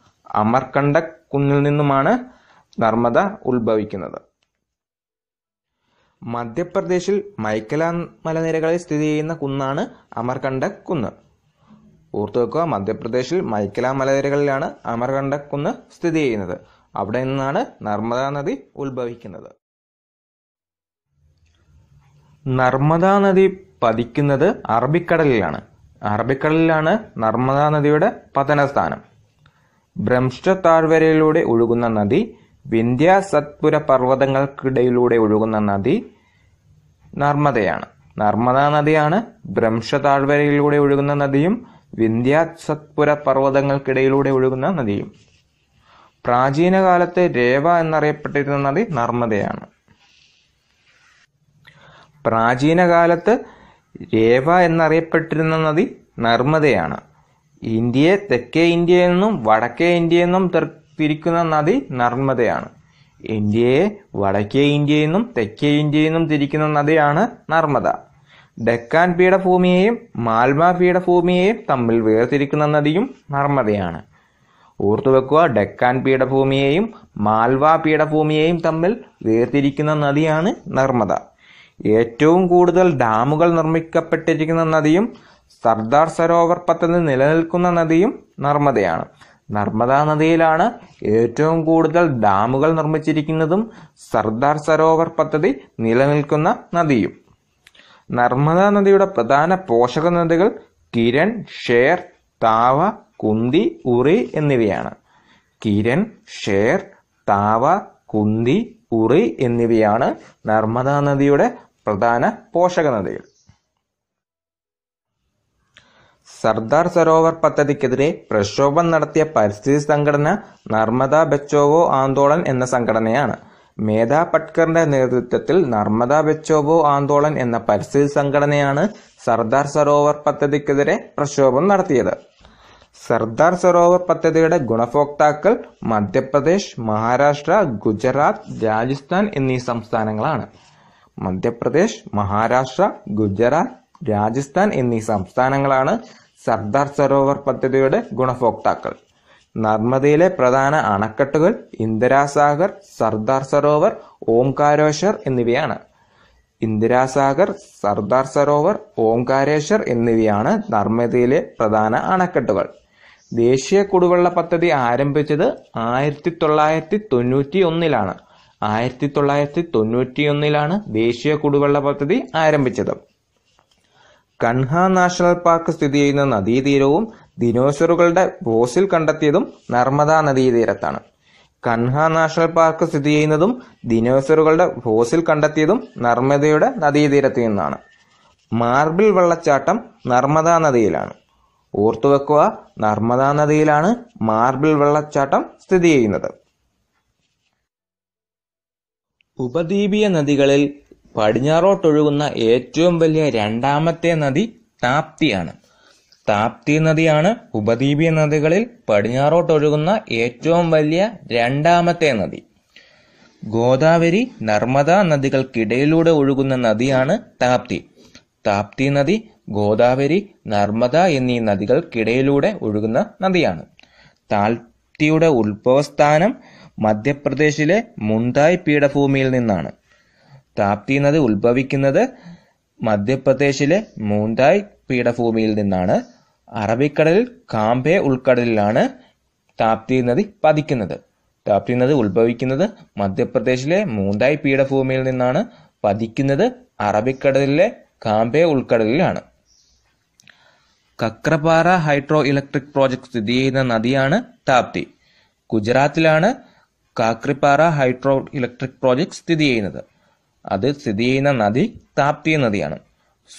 അമർകണ്ടക് കുന്നിൽ നിന്നുമാണ് നർമ്മദ ഉത്ഭവിക്കുന്നത് മധ്യപ്രദേശിൽ മൈക്കല മലനിരകളിൽ സ്ഥിതി ചെയ്യുന്ന കുന്നാണ് അമർകണ്ടക് കുന്ന് ഓർത്തു വെക്കുക മധ്യപ്രദേശിൽ മൈക്കല മലനിരകളിലാണ് അമർകണ്ടക് കുന്ന് സ്ഥിതി ചെയ്യുന്നത് അവിടെ നിന്നാണ് നർമ്മദാ നദി ഉത്ഭവിക്കുന്നത് നർമ്മദാ നദി പതിക്കുന്നത് അറബിക്കടലിലാണ് അറബിക്കടലിലാണ് നർമ്മദാ നദിയുടെ പതനസ്ഥാനം ഭ്രംഷ്ട താഴ്വരയിലൂടെ ഒഴുകുന്ന നദി വിന്ധ്യ സത്പുര പർവ്വതങ്ങൾക്കിടയിലൂടെ ഒഴുകുന്ന നദി നർമ്മദയാണ് നർമ്മദാ നദിയാണ് ഭ്രംശ താഴ്വരയിലൂടെ ഒഴുകുന്ന നദിയും വിന്ധ്യ സത്പുര പർവ്വതങ്ങൾക്കിടയിലൂടെ ഒഴുകുന്ന നദിയും പ്രാചീന കാലത്ത് രേവ എന്നറിയപ്പെട്ടിരുന്ന നദി നർമ്മദയാണ് പ്രാചീന കാലത്ത് രേവ എന്നറിയപ്പെട്ടിരുന്ന നദി നർമ്മദയാണ് ഇന്ത്യയെ തെക്കേ നിന്നും വടക്കേ നിന്നും തിരിക്കുന്ന നദി നർമ്മദയാണ് ഇന്ത്യയെ വടക്കേ നിന്നും തെക്കേ നിന്നും തിരിക്കുന്ന നദിയാണ് നർമ്മദ ഡെക്കാൻ പീഠഭൂമിയെയും മാൽമ പീഠഭൂമിയെയും തമ്മിൽ വേർതിരിക്കുന്ന നദിയും നർമ്മദയാണ് ഓർത്തുവെക്കുക ഡെക്കാൻ പീഠഭൂമിയെയും മാൽവ പീഠഭൂമിയെയും തമ്മിൽ വേർതിരിക്കുന്ന നദിയാണ് നർമ്മദ ഏറ്റവും കൂടുതൽ ഡാമുകൾ നിർമ്മിക്കപ്പെട്ടിരിക്കുന്ന നദിയും സർദാർ സരോവർ പദ്ധതി നിലനിൽക്കുന്ന നദിയും നർമ്മദയാണ് നർമ്മദാ നദിയിലാണ് ഏറ്റവും കൂടുതൽ ഡാമുകൾ നിർമ്മിച്ചിരിക്കുന്നതും സർദാർ സരോവർ പദ്ധതി നിലനിൽക്കുന്ന നദിയും നർമ്മദാ നദിയുടെ പ്രധാന പോഷക നദികൾ കിരൺ ഷേർ താവ കുന്തി ഉറി എന്നിവയാണ് കിരൺ ഷേർ താവ കുന്തി ഉറി എന്നിവയാണ് നർമ്മദാ നദിയുടെ പ്രധാന പോഷക നദികൾ സർദാർ സരോവർ പദ്ധതിക്കെതിരെ പ്രക്ഷോഭം നടത്തിയ പരിസ്ഥിതി സംഘടന നർമ്മദ ബച്ചോവോ ആന്തോളൻ എന്ന സംഘടനയാണ് മേധാ പട്കറിന്റെ നേതൃത്വത്തിൽ നർമ്മദ ബച്ചോവോ ആന്തോളൻ എന്ന പരിസ്ഥിതി സംഘടനയാണ് സർദാർ സരോവർ പദ്ധതിക്കെതിരെ പ്രക്ഷോഭം നടത്തിയത് സർദാർ സരോവർ പദ്ധതിയുടെ ഗുണഭോക്താക്കൾ മധ്യപ്രദേശ് മഹാരാഷ്ട്ര ഗുജറാത്ത് രാജസ്ഥാൻ എന്നീ സംസ്ഥാനങ്ങളാണ് മധ്യപ്രദേശ് മഹാരാഷ്ട്ര ഗുജറാത്ത് രാജസ്ഥാൻ എന്നീ സംസ്ഥാനങ്ങളാണ് സർദാർ സരോവർ പദ്ധതിയുടെ ഗുണഭോക്താക്കൾ നർമ്മദയിലെ പ്രധാന അണക്കെട്ടുകൾ ഇന്ദിരാസാഗർ സർദാർ സരോവർ ഓംകാരേശ്വർ എന്നിവയാണ് ഇന്ദിരാസാഗർ സർദാർ സരോവർ ഓംകാരേശ്വർ എന്നിവയാണ് നർമ്മദയിലെ പ്രധാന അണക്കെട്ടുകൾ ദേശീയ കുടിവെള്ള പദ്ധതി ആരംഭിച്ചത് ആയിരത്തി തൊള്ളായിരത്തി തൊണ്ണൂറ്റി ഒന്നിലാണ് ആയിരത്തി തൊള്ളായിരത്തി തൊണ്ണൂറ്റിയൊന്നിലാണ് ദേശീയ കുടിവെള്ള പദ്ധതി ആരംഭിച്ചത് കൺഹ നാഷണൽ പാർക്ക് സ്ഥിതി ചെയ്യുന്ന നദീതീരവും ദിനോസറുകളുടെ ഫോസിൽ കണ്ടെത്തിയതും നർമ്മദാ നദീതീരത്താണ് കൻഹ നാഷണൽ പാർക്ക് സ്ഥിതി ചെയ്യുന്നതും ദിനോസറുകളുടെ ഫോസിൽ കണ്ടെത്തിയതും നർമ്മദയുടെ നദീതീരത്ത് നിന്നാണ് മാർബിൾ വെള്ളച്ചാട്ടം നർമ്മദാ നദിയിലാണ് ഓർത്തുവെക്കുക നർമ്മദാ നദിയിലാണ് മാർബിൾ വെള്ളച്ചാട്ടം സ്ഥിതി ചെയ്യുന്നത് ഉപദ്വീപീയ നദികളിൽ പടിഞ്ഞാറോട്ടൊഴുകുന്ന ഏറ്റവും വലിയ രണ്ടാമത്തെ നദി താപ്തിയാണ് താപ്തി നദിയാണ് ഉപദ്വീപീയ നദികളിൽ പടിഞ്ഞാറോട്ടൊഴുകുന്ന ഏറ്റവും വലിയ രണ്ടാമത്തെ നദി ഗോദാവരി നർമ്മദ നദികൾക്കിടയിലൂടെ ഒഴുകുന്ന നദിയാണ് താപ്തി താപ്തി നദി ഗോദാവരി നർമ്മദ എന്നീ നദികൾക്കിടയിലൂടെ ഒഴുകുന്ന നദിയാണ് താപ്തിയുടെ ഉത്ഭവസ്ഥാനം മധ്യപ്രദേശിലെ മുണ്ടായ് പീഠഭൂമിയിൽ നിന്നാണ് താപ്തി നദി ഉത്ഭവിക്കുന്നത് മധ്യപ്രദേശിലെ മുണ്ടായ് പീഠഭൂമിയിൽ നിന്നാണ് അറബിക്കടലിൽ കാമ്പേ ഉൾക്കടലിലാണ് താപ്തി നദി പതിക്കുന്നത് താപ്തി നദി ഉത്ഭവിക്കുന്നത് മധ്യപ്രദേശിലെ മുണ്ടായി പീഠഭൂമിയിൽ നിന്നാണ് പതിക്കുന്നത് അറബിക്കടലിലെ കാമ്പേ ഉൾക്കടലിലാണ് കക്രപാറ ഹൈഡ്രോ ഇലക്ട്രിക് പ്രോജക്ട് സ്ഥിതി ചെയ്യുന്ന നദിയാണ് താപ്തി ഗുജറാത്തിലാണ് കാക്രിപ്പാറ ഹൈഡ്രോ ഇലക്ട്രിക് പ്രോജക്ട് സ്ഥിതി ചെയ്യുന്നത് അത് സ്ഥിതി ചെയ്യുന്ന നദി താപ്തി നദിയാണ്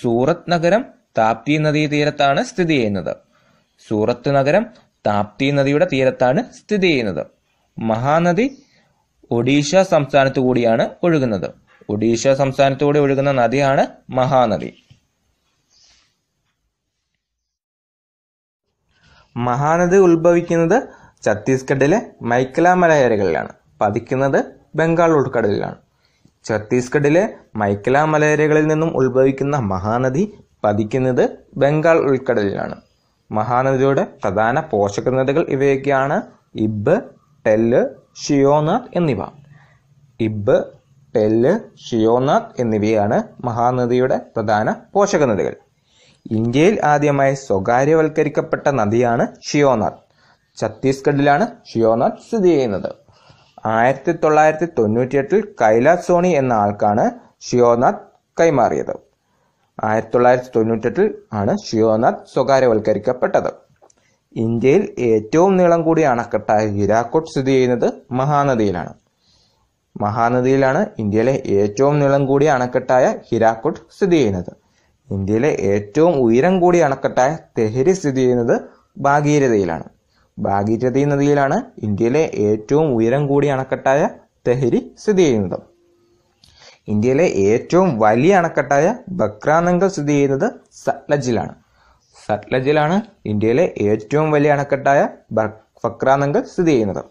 സൂറത്ത് നഗരം താപ്തി നദി തീരത്താണ് സ്ഥിതി ചെയ്യുന്നത് സൂറത്ത് നഗരം താപ്തി നദിയുടെ തീരത്താണ് സ്ഥിതി ചെയ്യുന്നത് മഹാനദി ഒഡീഷ സംസ്ഥാനത്തു കൂടിയാണ് ഒഴുകുന്നത് ഒഡീഷ സംസ്ഥാനത്തൂടെ ഒഴുകുന്ന നദിയാണ് മഹാനദി മഹാനദി ഉത്ഭവിക്കുന്നത് ഛത്തീസ്ഗഡിലെ മൈക്കല മലയരകളിലാണ് പതിക്കുന്നത് ബംഗാൾ ഉൾക്കടലിലാണ് ഛത്തീസ്ഗഡിലെ മൈക്കല മലയരകളിൽ നിന്നും ഉത്ഭവിക്കുന്ന മഹാനദി പതിക്കുന്നത് ബംഗാൾ ഉൾക്കടലിലാണ് മഹാനദിയുടെ പ്രധാന പോഷക നദികൾ ഇവയൊക്കെയാണ് ഇബ് ടെല്ല് ഷിയോനാഥ് എന്നിവ ഇബ് ടെല്ല് ഷിയോനാഥ് എന്നിവയാണ് മഹാനദിയുടെ പ്രധാന പോഷക നദികൾ ഇന്ത്യയിൽ ആദ്യമായി സ്വകാര്യവൽക്കരിക്കപ്പെട്ട നദിയാണ് ഷിയോനാഥ് ഛത്തീസ്ഗഡിലാണ് ഷിയോനാഥ് സ്ഥിതി ചെയ്യുന്നത് ആയിരത്തി തൊള്ളായിരത്തി തൊണ്ണൂറ്റിയെട്ടിൽ കൈലാസ് സോണി എന്ന ആൾക്കാണ് ഷിയോനാഥ് കൈമാറിയത് ആയിരത്തി തൊള്ളായിരത്തി തൊണ്ണൂറ്റെട്ടിൽ ആണ് ഷിയോനാഥ് സ്വകാര്യവൽക്കരിക്കപ്പെട്ടത് ഇന്ത്യയിൽ ഏറ്റവും നീളം കൂടിയ അണക്കെട്ടായ ഹിരാക്കോട്ട് സ്ഥിതി ചെയ്യുന്നത് മഹാനദിയിലാണ് മഹാനദിയിലാണ് ഇന്ത്യയിലെ ഏറ്റവും നീളം കൂടിയ അണക്കെട്ടായ ഹിരാക്കോട്ട് സ്ഥിതി ചെയ്യുന്നത് ഇന്ത്യയിലെ ഏറ്റവും ഉയരം കൂടിയ അണക്കെട്ടായ തെഹരി സ്ഥിതി ചെയ്യുന്നത് ഭാഗീരഥയിലാണ് ഭാഗീരഥി നദിയിലാണ് ഇന്ത്യയിലെ ഏറ്റവും ഉയരം കൂടിയ അണക്കെട്ടായ തെഹരി സ്ഥിതി ചെയ്യുന്നത് ഇന്ത്യയിലെ ഏറ്റവും വലിയ അണക്കെട്ടായ ബക്രാനങ്കൽ സ്ഥിതി ചെയ്യുന്നത് സട്ലജിലാണ് സട്ലജിലാണ് ഇന്ത്യയിലെ ഏറ്റവും വലിയ അണക്കെട്ടായ ബക്രാനങ്കൽ സ്ഥിതി ചെയ്യുന്നത്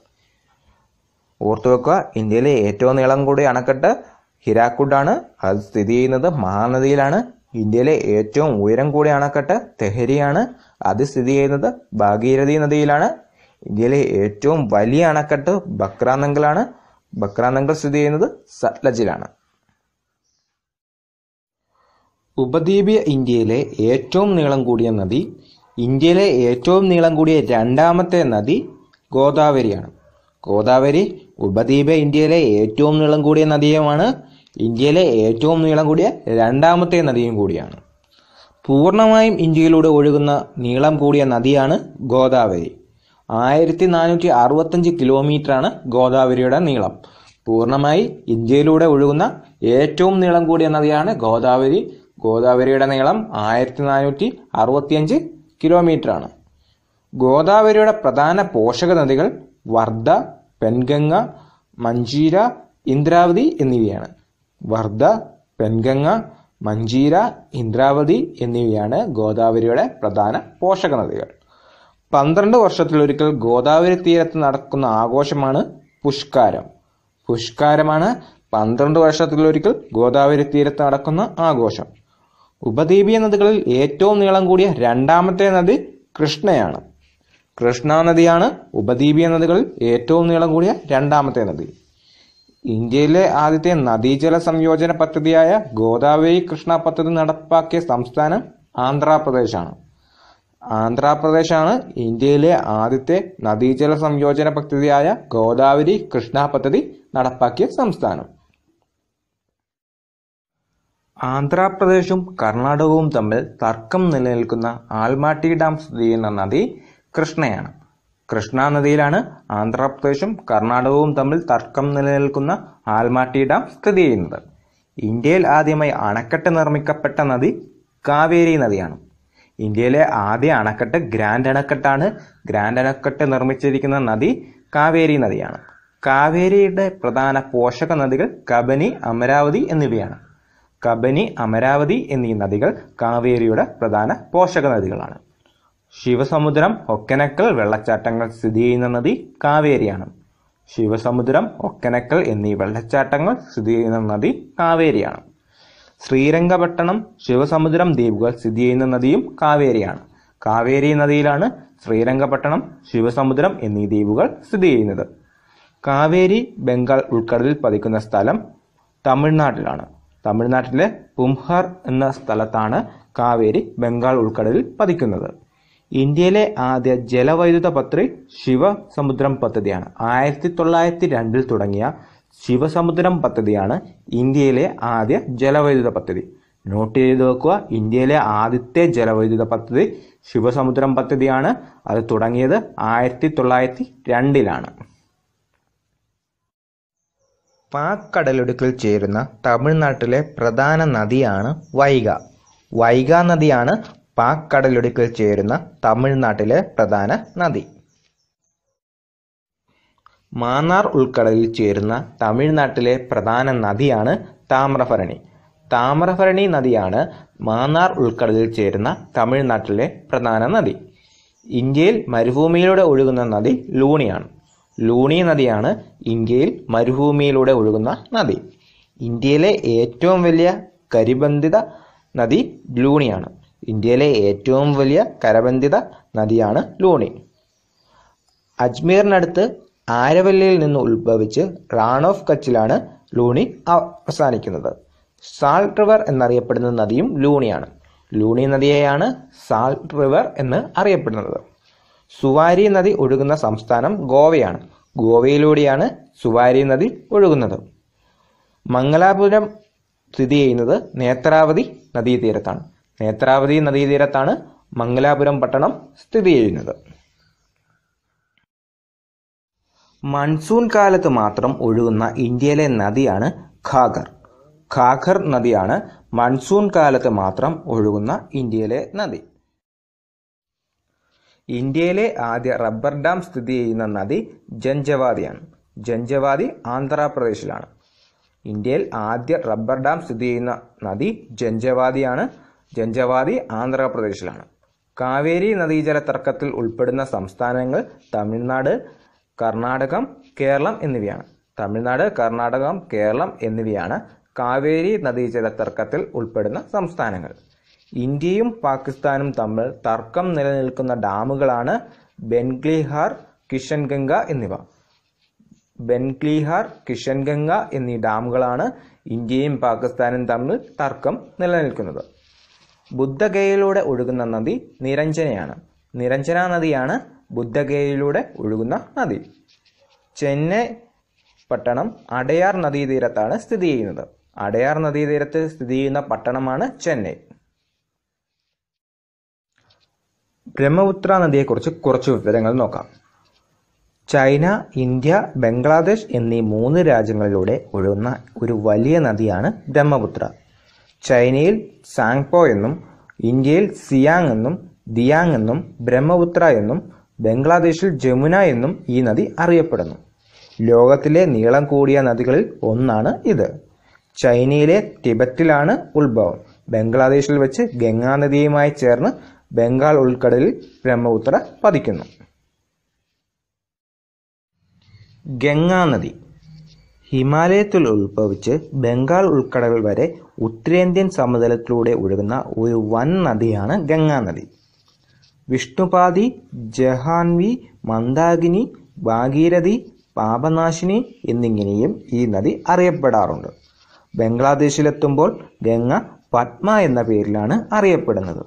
ഓർത്തു വെക്കുക ഇന്ത്യയിലെ ഏറ്റവും നീളം കൂടിയ അണക്കെട്ട് ഹിരാക്കുഡാണ് അത് സ്ഥിതി ചെയ്യുന്നത് മഹാനദിയിലാണ് ഇന്ത്യയിലെ ഏറ്റവും ഉയരം കൂടിയ അണക്കെട്ട് തെഹരിയാണ് അത് സ്ഥിതി ചെയ്യുന്നത് ഭാഗീരഥി നദിയിലാണ് ഇന്ത്യയിലെ ഏറ്റവും വലിയ അണക്കെട്ട് ബക്രാനങ്കലാണ് ബക്രാനങ്കൽ സ്ഥിതി ചെയ്യുന്നത് സത്ലജിലാണ് ഉപദ്വീപിയ ഇന്ത്യയിലെ ഏറ്റവും നീളം കൂടിയ നദി ഇന്ത്യയിലെ ഏറ്റവും നീളം കൂടിയ രണ്ടാമത്തെ നദി ഗോദാവരിയാണ് ഗോദാവരി ഉപദ്വീപ ഇന്ത്യയിലെ ഏറ്റവും നീളം കൂടിയ നദിയുമാണ് ഇന്ത്യയിലെ ഏറ്റവും നീളം കൂടിയ രണ്ടാമത്തെ നദിയും കൂടിയാണ് പൂർണ്ണമായും ഇന്ത്യയിലൂടെ ഒഴുകുന്ന നീളം കൂടിയ നദിയാണ് ഗോദാവരി ആയിരത്തി നാനൂറ്റി അറുപത്തഞ്ച് കിലോമീറ്ററാണ് ഗോദാവരിയുടെ നീളം പൂർണ്ണമായി ഇന്ത്യയിലൂടെ ഒഴുകുന്ന ഏറ്റവും നീളം കൂടിയ നദിയാണ് ഗോദാവരി ഗോദാവരിയുടെ നീളം ആയിരത്തി നാനൂറ്റി അറുപത്തിയഞ്ച് കിലോമീറ്ററാണ് ഗോദാവരിയുടെ പ്രധാന പോഷക നദികൾ വർദ്ധ പെൻഗംഗ മഞ്ചീര ഇന്ദ്രാവതി എന്നിവയാണ് വർദ്ധ പെൻഗംഗ മഞ്ചീര ഇന്ദ്രാവതി എന്നിവയാണ് ഗോദാവരിയുടെ പ്രധാന പോഷക നദികൾ പന്ത്രണ്ട് വർഷത്തിലൊരിക്കൽ ഗോദാവരി തീരത്ത് നടക്കുന്ന ആഘോഷമാണ് പുഷ്കാരം പുഷ്കാരമാണ് പന്ത്രണ്ട് വർഷത്തിലൊരിക്കൽ ഗോദാവരി തീരത്ത് നടക്കുന്ന ആഘോഷം ഉപദ്വീപീയ നദികളിൽ ഏറ്റവും നീളം കൂടിയ രണ്ടാമത്തെ നദി കൃഷ്ണയാണ് കൃഷ്ണ നദിയാണ് ഉപദ്വീപീയ നദികളിൽ ഏറ്റവും നീളം കൂടിയ രണ്ടാമത്തെ നദി ഇന്ത്യയിലെ ആദ്യത്തെ നദീജല സംയോജന പദ്ധതിയായ ഗോദാവരി കൃഷ്ണ പദ്ധതി നടപ്പാക്കിയ സംസ്ഥാനം ആന്ധ്രാപ്രദേശാണ് ആന്ധ്രാപ്രദേശാണ് ഇന്ത്യയിലെ ആദ്യത്തെ നദീജല സംയോജന പദ്ധതിയായ ഗോദാവരി കൃഷ്ണ പദ്ധതി നടപ്പാക്കിയ സംസ്ഥാനം ആന്ധ്രാപ്രദേശും കർണാടകവും തമ്മിൽ തർക്കം നിലനിൽക്കുന്ന ആൽമാട്ടി ഡാം സ്ഥിതി ചെയ്യുന്ന നദി കൃഷ്ണയാണ് കൃഷ്ണാനദിയിലാണ് ആന്ധ്രാപ്രദേശും കർണാടകവും തമ്മിൽ തർക്കം നിലനിൽക്കുന്ന ആൽമാട്ടി ഡാം സ്ഥിതി ചെയ്യുന്നത് ഇന്ത്യയിൽ ആദ്യമായി അണക്കെട്ട് നിർമ്മിക്കപ്പെട്ട നദി കാവേരി നദിയാണ് ഇന്ത്യയിലെ ആദ്യ അണക്കെട്ട് ഗ്രാൻഡ് അണക്കെട്ടാണ് ഗ്രാൻഡ് അണക്കെട്ട് നിർമ്മിച്ചിരിക്കുന്ന നദി കാവേരി നദിയാണ് കാവേരിയുടെ പ്രധാന പോഷക നദികൾ കബനി അമരാവതി എന്നിവയാണ് കബനി അമരാവതി എന്നീ നദികൾ കാവേരിയുടെ പ്രധാന പോഷക നദികളാണ് ശിവസമുദ്രം ഒക്കനക്കൽ വെള്ളച്ചാട്ടങ്ങൾ സ്ഥിതി ചെയ്യുന്ന നദി കാവേരിയാണ് ശിവസമുദ്രം ഒക്കനക്കൽ എന്നീ വെള്ളച്ചാട്ടങ്ങൾ സ്ഥിതി ചെയ്യുന്ന നദി കാവേരിയാണ് ശ്രീരംഗപട്ടണം ശിവസമുദ്രം ദ്വീപുകൾ സ്ഥിതി ചെയ്യുന്ന നദിയും കാവേരിയാണ് കാവേരി നദിയിലാണ് ശ്രീരംഗപട്ടണം ശിവസമുദ്രം എന്നീ ദ്വീപുകൾ സ്ഥിതി ചെയ്യുന്നത് കാവേരി ബംഗാൾ ഉൾക്കടലിൽ പതിക്കുന്ന സ്ഥലം തമിഴ്നാട്ടിലാണ് തമിഴ്നാട്ടിലെ പുംഹർ എന്ന സ്ഥലത്താണ് കാവേരി ബംഗാൾ ഉൾക്കടലിൽ പതിക്കുന്നത് ഇന്ത്യയിലെ ആദ്യ ജലവൈദ്യുത പദ്ധതി ശിവസമുദ്രം പദ്ധതിയാണ് ആയിരത്തി തൊള്ളായിരത്തി രണ്ടിൽ തുടങ്ങിയ ശിവസമുദ്രം പദ്ധതിയാണ് ഇന്ത്യയിലെ ആദ്യ ജലവൈദ്യുത പദ്ധതി നോട്ട് ചെയ്ത് വെക്കുക ഇന്ത്യയിലെ ആദ്യത്തെ ജലവൈദ്യുത പദ്ധതി ശിവസമുദ്രം പദ്ധതിയാണ് അത് തുടങ്ങിയത് ആയിരത്തി തൊള്ളായിരത്തി രണ്ടിലാണ് പാക് കടലൊടുക്കിൽ ചേരുന്ന തമിഴ്നാട്ടിലെ പ്രധാന നദിയാണ് വൈഗ വൈഗ നദിയാണ് പാക് കടലിടുക്കിൽ ചേരുന്ന തമിഴ്നാട്ടിലെ പ്രധാന നദി. മാന്നാർ ഉൾക്കടലിൽ ചേരുന്ന തമിഴ്നാട്ടിലെ പ്രധാന നദിയാണ് താമ്രഭരണി താമ്രഭരണി നദിയാണ് മാന്നാർ ഉൾക്കടലിൽ ചേരുന്ന തമിഴ്നാട്ടിലെ പ്രധാന നദി. ഇന്ത്യയിൽ മരുഭൂമിയിലൂടെ ഒഴുകുന്ന നദി ലൂണിയാണ്. ലൂണി നദിയാണ് ഇന്ത്യയിൽ മരുഭൂമിയിലൂടെ ഒഴുകുന്ന നദി. ഇന്ത്യയിലെ ഏറ്റവും വലിയ കരിബന്ധിത നദി ലൂണിയാണ്. ഇന്ത്യയിലെ ഏറ്റവും വലിയ കരബന്ധിത നദിയാണ് ലൂണി അജ്മീറിനടുത്ത് ആരവല്ലിയിൽ നിന്ന് ഉത്ഭവിച്ച് റാൺ ഓഫ് കച്ചിലാണ് ലൂണി അവസാനിക്കുന്നത് സാൾട്ട് റിവർ എന്നറിയപ്പെടുന്ന നദിയും ലൂണിയാണ് ലൂണി നദിയെയാണ് സാൾട്ട് റിവർ എന്ന് അറിയപ്പെടുന്നത് സുവാരി നദി ഒഴുകുന്ന സംസ്ഥാനം ഗോവയാണ് ഗോവയിലൂടെയാണ് സുവാരി നദി ഒഴുകുന്നത് മംഗലാപുരം സ്ഥിതി ചെയ്യുന്നത് നേത്രാവതി നദീതീരത്താണ് നേത്രാവതി നദീതീരത്താണ് മംഗലാപുരം പട്ടണം സ്ഥിതി ചെയ്യുന്നത് മൺസൂൺ കാലത്ത് മാത്രം ഒഴുകുന്ന ഇന്ത്യയിലെ നദിയാണ് ഖാഗർ ഖാഗർ നദിയാണ് മൺസൂൺ കാലത്ത് മാത്രം ഒഴുകുന്ന ഇന്ത്യയിലെ നദി ഇന്ത്യയിലെ ആദ്യ റബ്ബർ ഡാം സ്ഥിതി ചെയ്യുന്ന നദി ജഞ്ചവാദിയാണ് ജഞ്ചവാദി ആന്ധ്രാപ്രദേശിലാണ് ഇന്ത്യയിൽ ആദ്യ റബ്ബർ ഡാം സ്ഥിതി ചെയ്യുന്ന നദി ജഞ്ചവാദിയാണ് ജഞ്ചവാദി ആന്ധ്രാപ്രദേശിലാണ് കാവേരി നദീജല തർക്കത്തിൽ ഉൾപ്പെടുന്ന സംസ്ഥാനങ്ങൾ തമിഴ്നാട് കർണാടകം കേരളം എന്നിവയാണ് തമിഴ്നാട് കർണാടകം കേരളം എന്നിവയാണ് കാവേരി നദീജല തർക്കത്തിൽ ഉൾപ്പെടുന്ന സംസ്ഥാനങ്ങൾ ഇന്ത്യയും പാകിസ്ഥാനും തമ്മിൽ തർക്കം നിലനിൽക്കുന്ന ഡാമുകളാണ് ബെൻഗ്ലിഹാർ കിഷൻഗംഗ എന്നിവ ബെൻഗ്ലിഹാർ കിഷൻഗംഗ എന്നീ ഡാമുകളാണ് ഇന്ത്യയും പാകിസ്ഥാനും തമ്മിൽ തർക്കം നിലനിൽക്കുന്നത് ബുദ്ധഗയയിലൂടെ ഒഴുകുന്ന നദി നിരഞ്ജനയാണ് നിരഞ്ജന നദിയാണ് ബുദ്ധഗയയിലൂടെ ഒഴുകുന്ന നദി ചെന്നൈ പട്ടണം അടയാർ നദീതീരത്താണ് സ്ഥിതി ചെയ്യുന്നത് അടയാർ നദീതീരത്ത് സ്ഥിതി ചെയ്യുന്ന പട്ടണമാണ് ചെന്നൈ ബ്രഹ്മപുത്ര നദിയെക്കുറിച്ച് കുറച്ച് വിവരങ്ങൾ നോക്കാം ചൈന ഇന്ത്യ ബംഗ്ലാദേശ് എന്നീ മൂന്ന് രാജ്യങ്ങളിലൂടെ ഒഴുകുന്ന ഒരു വലിയ നദിയാണ് ബ്രഹ്മപുത്ര ചൈനയിൽ സാങ്പോ എന്നും ഇന്ത്യയിൽ സിയാങ് എന്നും ദിയാങ് എന്നും ബ്രഹ്മപുത്ര എന്നും ബംഗ്ലാദേശിൽ ജമുന എന്നും ഈ നദി അറിയപ്പെടുന്നു ലോകത്തിലെ നീളം കൂടിയ നദികളിൽ ഒന്നാണ് ഇത് ചൈനയിലെ ടിബറ്റിലാണ് ഉത്ഭവം ബംഗ്ലാദേശിൽ വെച്ച് ഗംഗാ നദിയുമായി ചേർന്ന് ബംഗാൾ ഉൾക്കടലിൽ ബ്രഹ്മപുത്ര പതിക്കുന്നു ഗംഗാനദി ഹിമാലയത്തിൽ ഉത്ഭവിച്ച് ബംഗാൾ ഉൾക്കടകൾ വരെ ഉത്തരേന്ത്യൻ സമതലത്തിലൂടെ ഒഴുകുന്ന ഒരു വൻ നദിയാണ് ഗംഗാനദി വിഷ്ണുപാതി ജഹാൻവി മന്ദാകിനി ഭാഗീരഥി പാപനാശിനി എന്നിങ്ങനെയും ഈ നദി അറിയപ്പെടാറുണ്ട് ബംഗ്ലാദേശിലെത്തുമ്പോൾ ഗംഗ പത്മ എന്ന പേരിലാണ് അറിയപ്പെടുന്നത്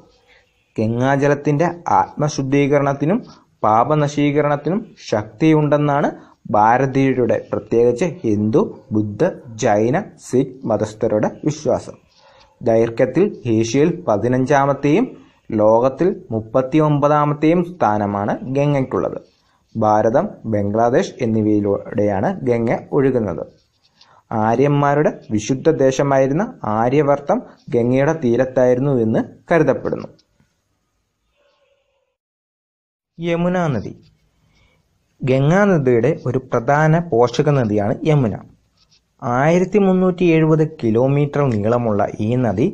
ഗംഗാജലത്തിൻ്റെ ആത്മശുദ്ധീകരണത്തിനും പാപനശീകരണത്തിനും ശക്തിയുണ്ടെന്നാണ് ഭാരതീയരുടെ പ്രത്യേകിച്ച് ഹിന്ദു ബുദ്ധ ജൈന സിഖ് മതസ്ഥരുടെ വിശ്വാസം ദൈർഘ്യത്തിൽ ഏഷ്യയിൽ പതിനഞ്ചാമത്തെയും ലോകത്തിൽ മുപ്പത്തി ഒമ്പതാമത്തെയും സ്ഥാനമാണ് ഗംഗയ്ക്കുള്ളത് ഭാരതം ബംഗ്ലാദേശ് എന്നിവയിലൂടെയാണ് ഗംഗ ഒഴുകുന്നത് ആര്യന്മാരുടെ വിശുദ്ധ ദേശമായിരുന്ന ആര്യവർത്തം ഗംഗയുടെ തീരത്തായിരുന്നു എന്ന് കരുതപ്പെടുന്നു യമുന നദി ഗംഗാനദിയുടെ ഒരു പ്രധാന പോഷക നദിയാണ് യമുന ആയിരത്തി മുന്നൂറ്റി എഴുപത് കിലോമീറ്റർ നീളമുള്ള ഈ നദി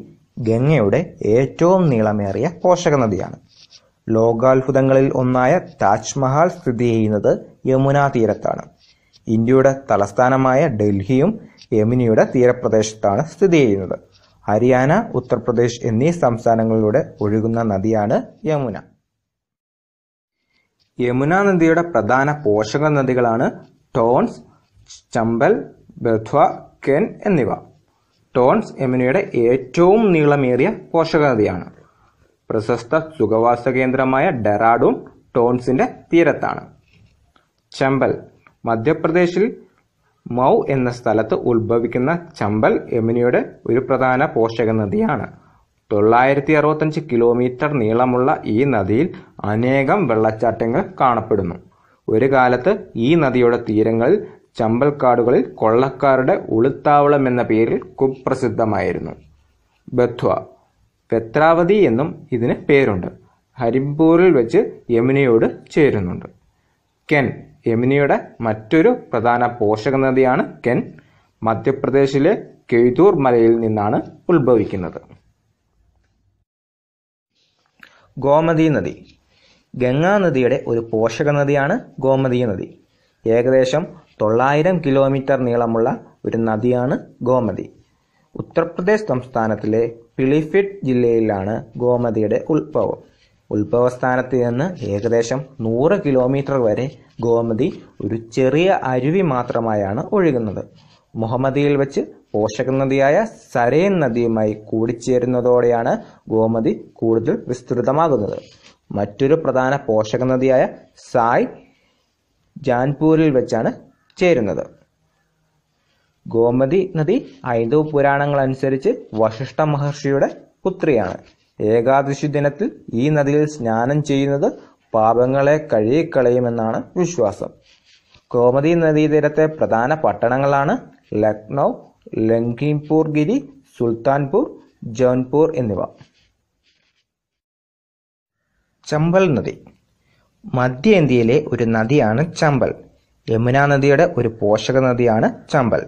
ഗംഗയുടെ ഏറ്റവും നീളമേറിയ പോഷക നദിയാണ് ലോകാത്ഭുതങ്ങളിൽ ഒന്നായ താജ്മഹൽ സ്ഥിതി ചെയ്യുന്നത് യമുനാ തീരത്താണ് ഇന്ത്യയുടെ തലസ്ഥാനമായ ഡൽഹിയും യമുനയുടെ തീരപ്രദേശത്താണ് സ്ഥിതി ചെയ്യുന്നത് ഹരിയാന ഉത്തർപ്രദേശ് എന്നീ സംസ്ഥാനങ്ങളിലൂടെ ഒഴുകുന്ന നദിയാണ് യമുന യമുന നദിയുടെ പ്രധാന പോഷക നദികളാണ് ടോൺസ് ചമ്പൽ ബധ്വ കെൻ എന്നിവ ടോൺസ് യമുനയുടെ ഏറ്റവും നീളമേറിയ പോഷക നദിയാണ് പ്രശസ്ത സുഖവാസ കേന്ദ്രമായ ഡെറാഡൂൺ ടോൺസിന്റെ തീരത്താണ് ചമ്പൽ മധ്യപ്രദേശിൽ മൗ എന്ന സ്ഥലത്ത് ഉത്ഭവിക്കുന്ന ചമ്പൽ യമുനയുടെ ഒരു പ്രധാന പോഷക നദിയാണ് തൊള്ളായിരത്തി അറുപത്തഞ്ച് കിലോമീറ്റർ നീളമുള്ള ഈ നദിയിൽ അനേകം വെള്ളച്ചാട്ടങ്ങൾ കാണപ്പെടുന്നു ഒരു കാലത്ത് ഈ നദിയുടെ തീരങ്ങളിൽ ചമ്പൽക്കാടുകളിൽ കൊള്ളക്കാരുടെ ഉളുത്താവളം എന്ന പേരിൽ കുപ്രസിദ്ധമായിരുന്നു ബത്വ പെത്രാവതി എന്നും ഇതിന് പേരുണ്ട് ഹരിംപൂരിൽ വെച്ച് യമുനയോട് ചേരുന്നുണ്ട് കെൻ യമുനയുടെ മറ്റൊരു പ്രധാന പോഷക നദിയാണ് കെൻ മധ്യപ്രദേശിലെ കെയ്തൂർ മലയിൽ നിന്നാണ് ഉത്ഭവിക്കുന്നത് ഗോമതി നദി ഗംഗാ നദിയുടെ ഒരു പോഷക നദിയാണ് ഗോമതി നദി ഏകദേശം തൊള്ളായിരം കിലോമീറ്റർ നീളമുള്ള ഒരു നദിയാണ് ഗോമതി ഉത്തർപ്രദേശ് സംസ്ഥാനത്തിലെ പിളിഫിറ്റ് ജില്ലയിലാണ് ഗോമതിയുടെ ഉത്ഭവം ഉത്ഭവസ്ഥാനത്ത് നിന്ന് ഏകദേശം നൂറ് കിലോമീറ്റർ വരെ ഗോമതി ഒരു ചെറിയ അരുവി മാത്രമായാണ് ഒഴുകുന്നത് മുഹമ്മദിയിൽ വെച്ച് പോഷക നദിയായ സരേൻ നദിയുമായി കൂടിച്ചേരുന്നതോടെയാണ് ഗോമതി കൂടുതൽ വിസ്തൃതമാകുന്നത് മറ്റൊരു പ്രധാന പോഷക നദിയായ സായ് ജാൻപൂരിൽ വെച്ചാണ് ചേരുന്നത് ഗോമതി നദി ഐതോ പുരാണങ്ങൾ അനുസരിച്ച് വശിഷ്ഠ മഹർഷിയുടെ പുത്രിയാണ് ഏകാദശി ദിനത്തിൽ ഈ നദിയിൽ സ്നാനം ചെയ്യുന്നത് പാപങ്ങളെ കഴുകിക്കളയുമെന്നാണ് വിശ്വാസം ഗോമതി നദീതീരത്തെ പ്രധാന പട്ടണങ്ങളാണ് ലക്നൗ ലഖീംപൂർ ഗിരി സുൽത്താൻപൂർ ജൗൻപൂർ എന്നിവ ചമ്പൽ നദി മധ്യ ഇന്ത്യയിലെ ഒരു നദിയാണ് ചമ്പൽ യമുന നദിയുടെ ഒരു പോഷക നദിയാണ് ചമ്പൽ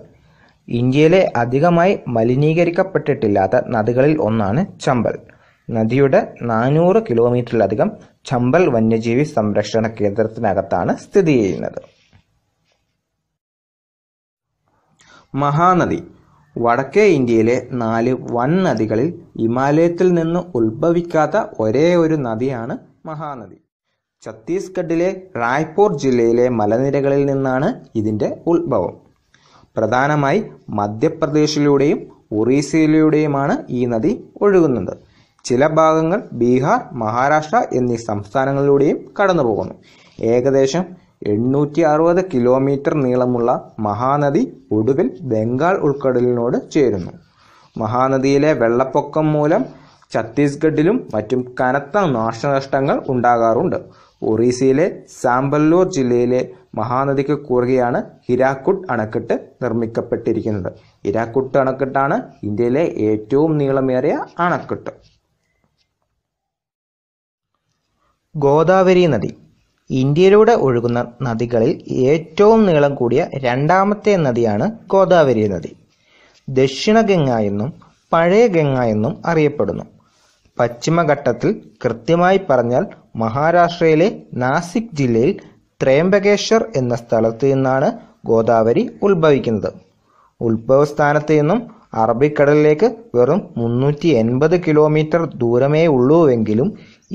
ഇന്ത്യയിലെ അധികമായി മലിനീകരിക്കപ്പെട്ടിട്ടില്ലാത്ത നദികളിൽ ഒന്നാണ് ചമ്പൽ നദിയുടെ നാനൂറ് കിലോമീറ്ററിലധികം ചമ്പൽ വന്യജീവി സംരക്ഷണ കേന്ദ്രത്തിനകത്താണ് സ്ഥിതി ചെയ്യുന്നത് മഹാനദി വടക്കേ ഇന്ത്യയിലെ നാല് വൻ നദികളിൽ ഹിമാലയത്തിൽ നിന്ന് ഉത്ഭവിക്കാത്ത ഒരേ ഒരു നദിയാണ് മഹാനദി ഛത്തീസ്ഗഡിലെ റായ്പൂർ ജില്ലയിലെ മലനിരകളിൽ നിന്നാണ് ഇതിൻ്റെ ഉത്ഭവം പ്രധാനമായി മധ്യപ്രദേശിലൂടെയും ഒറീസയിലൂടെയുമാണ് ഈ നദി ഒഴുകുന്നത് ചില ഭാഗങ്ങൾ ബീഹാർ മഹാരാഷ്ട്ര എന്നീ സംസ്ഥാനങ്ങളിലൂടെയും കടന്നുപോകുന്നു ഏകദേശം എണ്ണൂറ്റി അറുപത് കിലോമീറ്റർ നീളമുള്ള മഹാനദി ഒടുവിൽ ബംഗാൾ ഉൾക്കടലിനോട് ചേരുന്നു മഹാനദിയിലെ വെള്ളപ്പൊക്കം മൂലം ഛത്തീസ്ഗഡിലും മറ്റും കനത്ത നാശനഷ്ടങ്ങൾ ഉണ്ടാകാറുണ്ട് ഒറീസയിലെ സാംബല്ലൂർ ജില്ലയിലെ മഹാനദിക്ക് കുറുകെയാണ് ഹിരാക്കുട്ട് അണക്കെട്ട് നിർമ്മിക്കപ്പെട്ടിരിക്കുന്നത് ഹിരാക്കുട്ട് അണക്കെട്ടാണ് ഇന്ത്യയിലെ ഏറ്റവും നീളമേറിയ അണക്കെട്ട് ഗോദാവരി നദി ഇന്ത്യയിലൂടെ ഒഴുകുന്ന നദികളിൽ ഏറ്റവും നീളം കൂടിയ രണ്ടാമത്തെ നദിയാണ് ഗോദാവരി നദി ദക്ഷിണ ഗംഗ എന്നും പഴയ ഗംഗ എന്നും അറിയപ്പെടുന്നു പശ്ചിമഘട്ടത്തിൽ കൃത്യമായി പറഞ്ഞാൽ മഹാരാഷ്ട്രയിലെ നാസിക് ജില്ലയിൽ ത്രയംബകേശ്വർ എന്ന സ്ഥലത്തു നിന്നാണ് ഗോദാവരി ഉത്ഭവിക്കുന്നത് ഉത്ഭവസ്ഥാനത്ത് നിന്നും അറബിക്കടലിലേക്ക് വെറും മുന്നൂറ്റി എൺപത് കിലോമീറ്റർ ദൂരമേ ഉള്ളൂവെങ്കിലും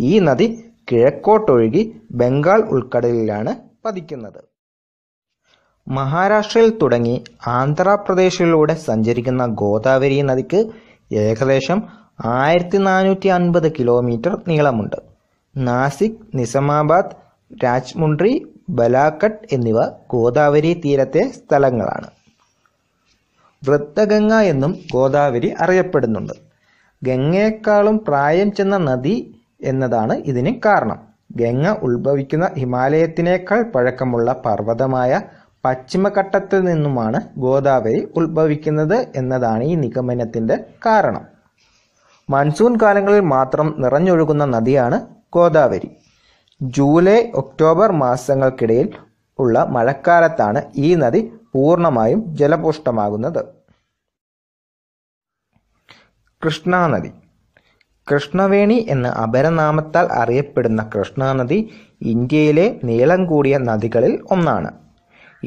ഈ നദി കിഴക്കോട്ടൊഴുകി ബംഗാൾ ഉൾക്കടലിലാണ് പതിക്കുന്നത്. മഹാരാഷ്ട്രയിൽ തുടങ്ങി ആന്ധ്രാപ്രദേശിലൂടെ സഞ്ചരിക്കുന്ന ഗോദാവരി നദിക്ക് ഏകദേശം ആയിരത്തിനാനൂറ്റിഅൻപത് കിലോമീറ്റർ നീളമുണ്ട്. നാസിക്, നിസമാബാദ് രാജ്മുണ്ട്രി, ബലാക്കട്ട് എന്നിവ ഗോദാവരി തീരത്തെ സ്ഥലങ്ങളാണ്. വൃദ്ധഗംഗ എന്നും ഗോദാവരി അറിയപ്പെടുന്നുണ്ട്. ഗംഗയെക്കാളും പ്രായം ചെന്ന നദി എന്നതാണ് ഇതിന് കാരണം ഗംഗ ഉത്ഭവിക്കുന്ന ഹിമാലയത്തിനേക്കാൾ പഴക്കമുള്ള പർവ്വതമായ പശ്ചിമഘട്ടത്തിൽ നിന്നുമാണ് ഗോദാവരി ഉത്ഭവിക്കുന്നത് എന്നതാണ് ഈ നിഗമനത്തിൻ്റെ കാരണം മൺസൂൺ കാലങ്ങളിൽ മാത്രം നിറഞ്ഞൊഴുകുന്ന നദിയാണ് ഗോദാവരി ജൂലൈ ഒക്ടോബർ മാസങ്ങൾക്കിടയിൽ ഉള്ള മഴക്കാലത്താണ് ഈ നദി പൂർണ്ണമായും ജലപുഷ്ടമാകുന്നത് കൃഷ്ണാനദി കൃഷ്ണവേണി എന്ന അപരനാമത്താൽ അറിയപ്പെടുന്ന കൃഷ്ണാനദി ഇന്ത്യയിലെ നീളം കൂടിയ നദികളിൽ ഒന്നാണ്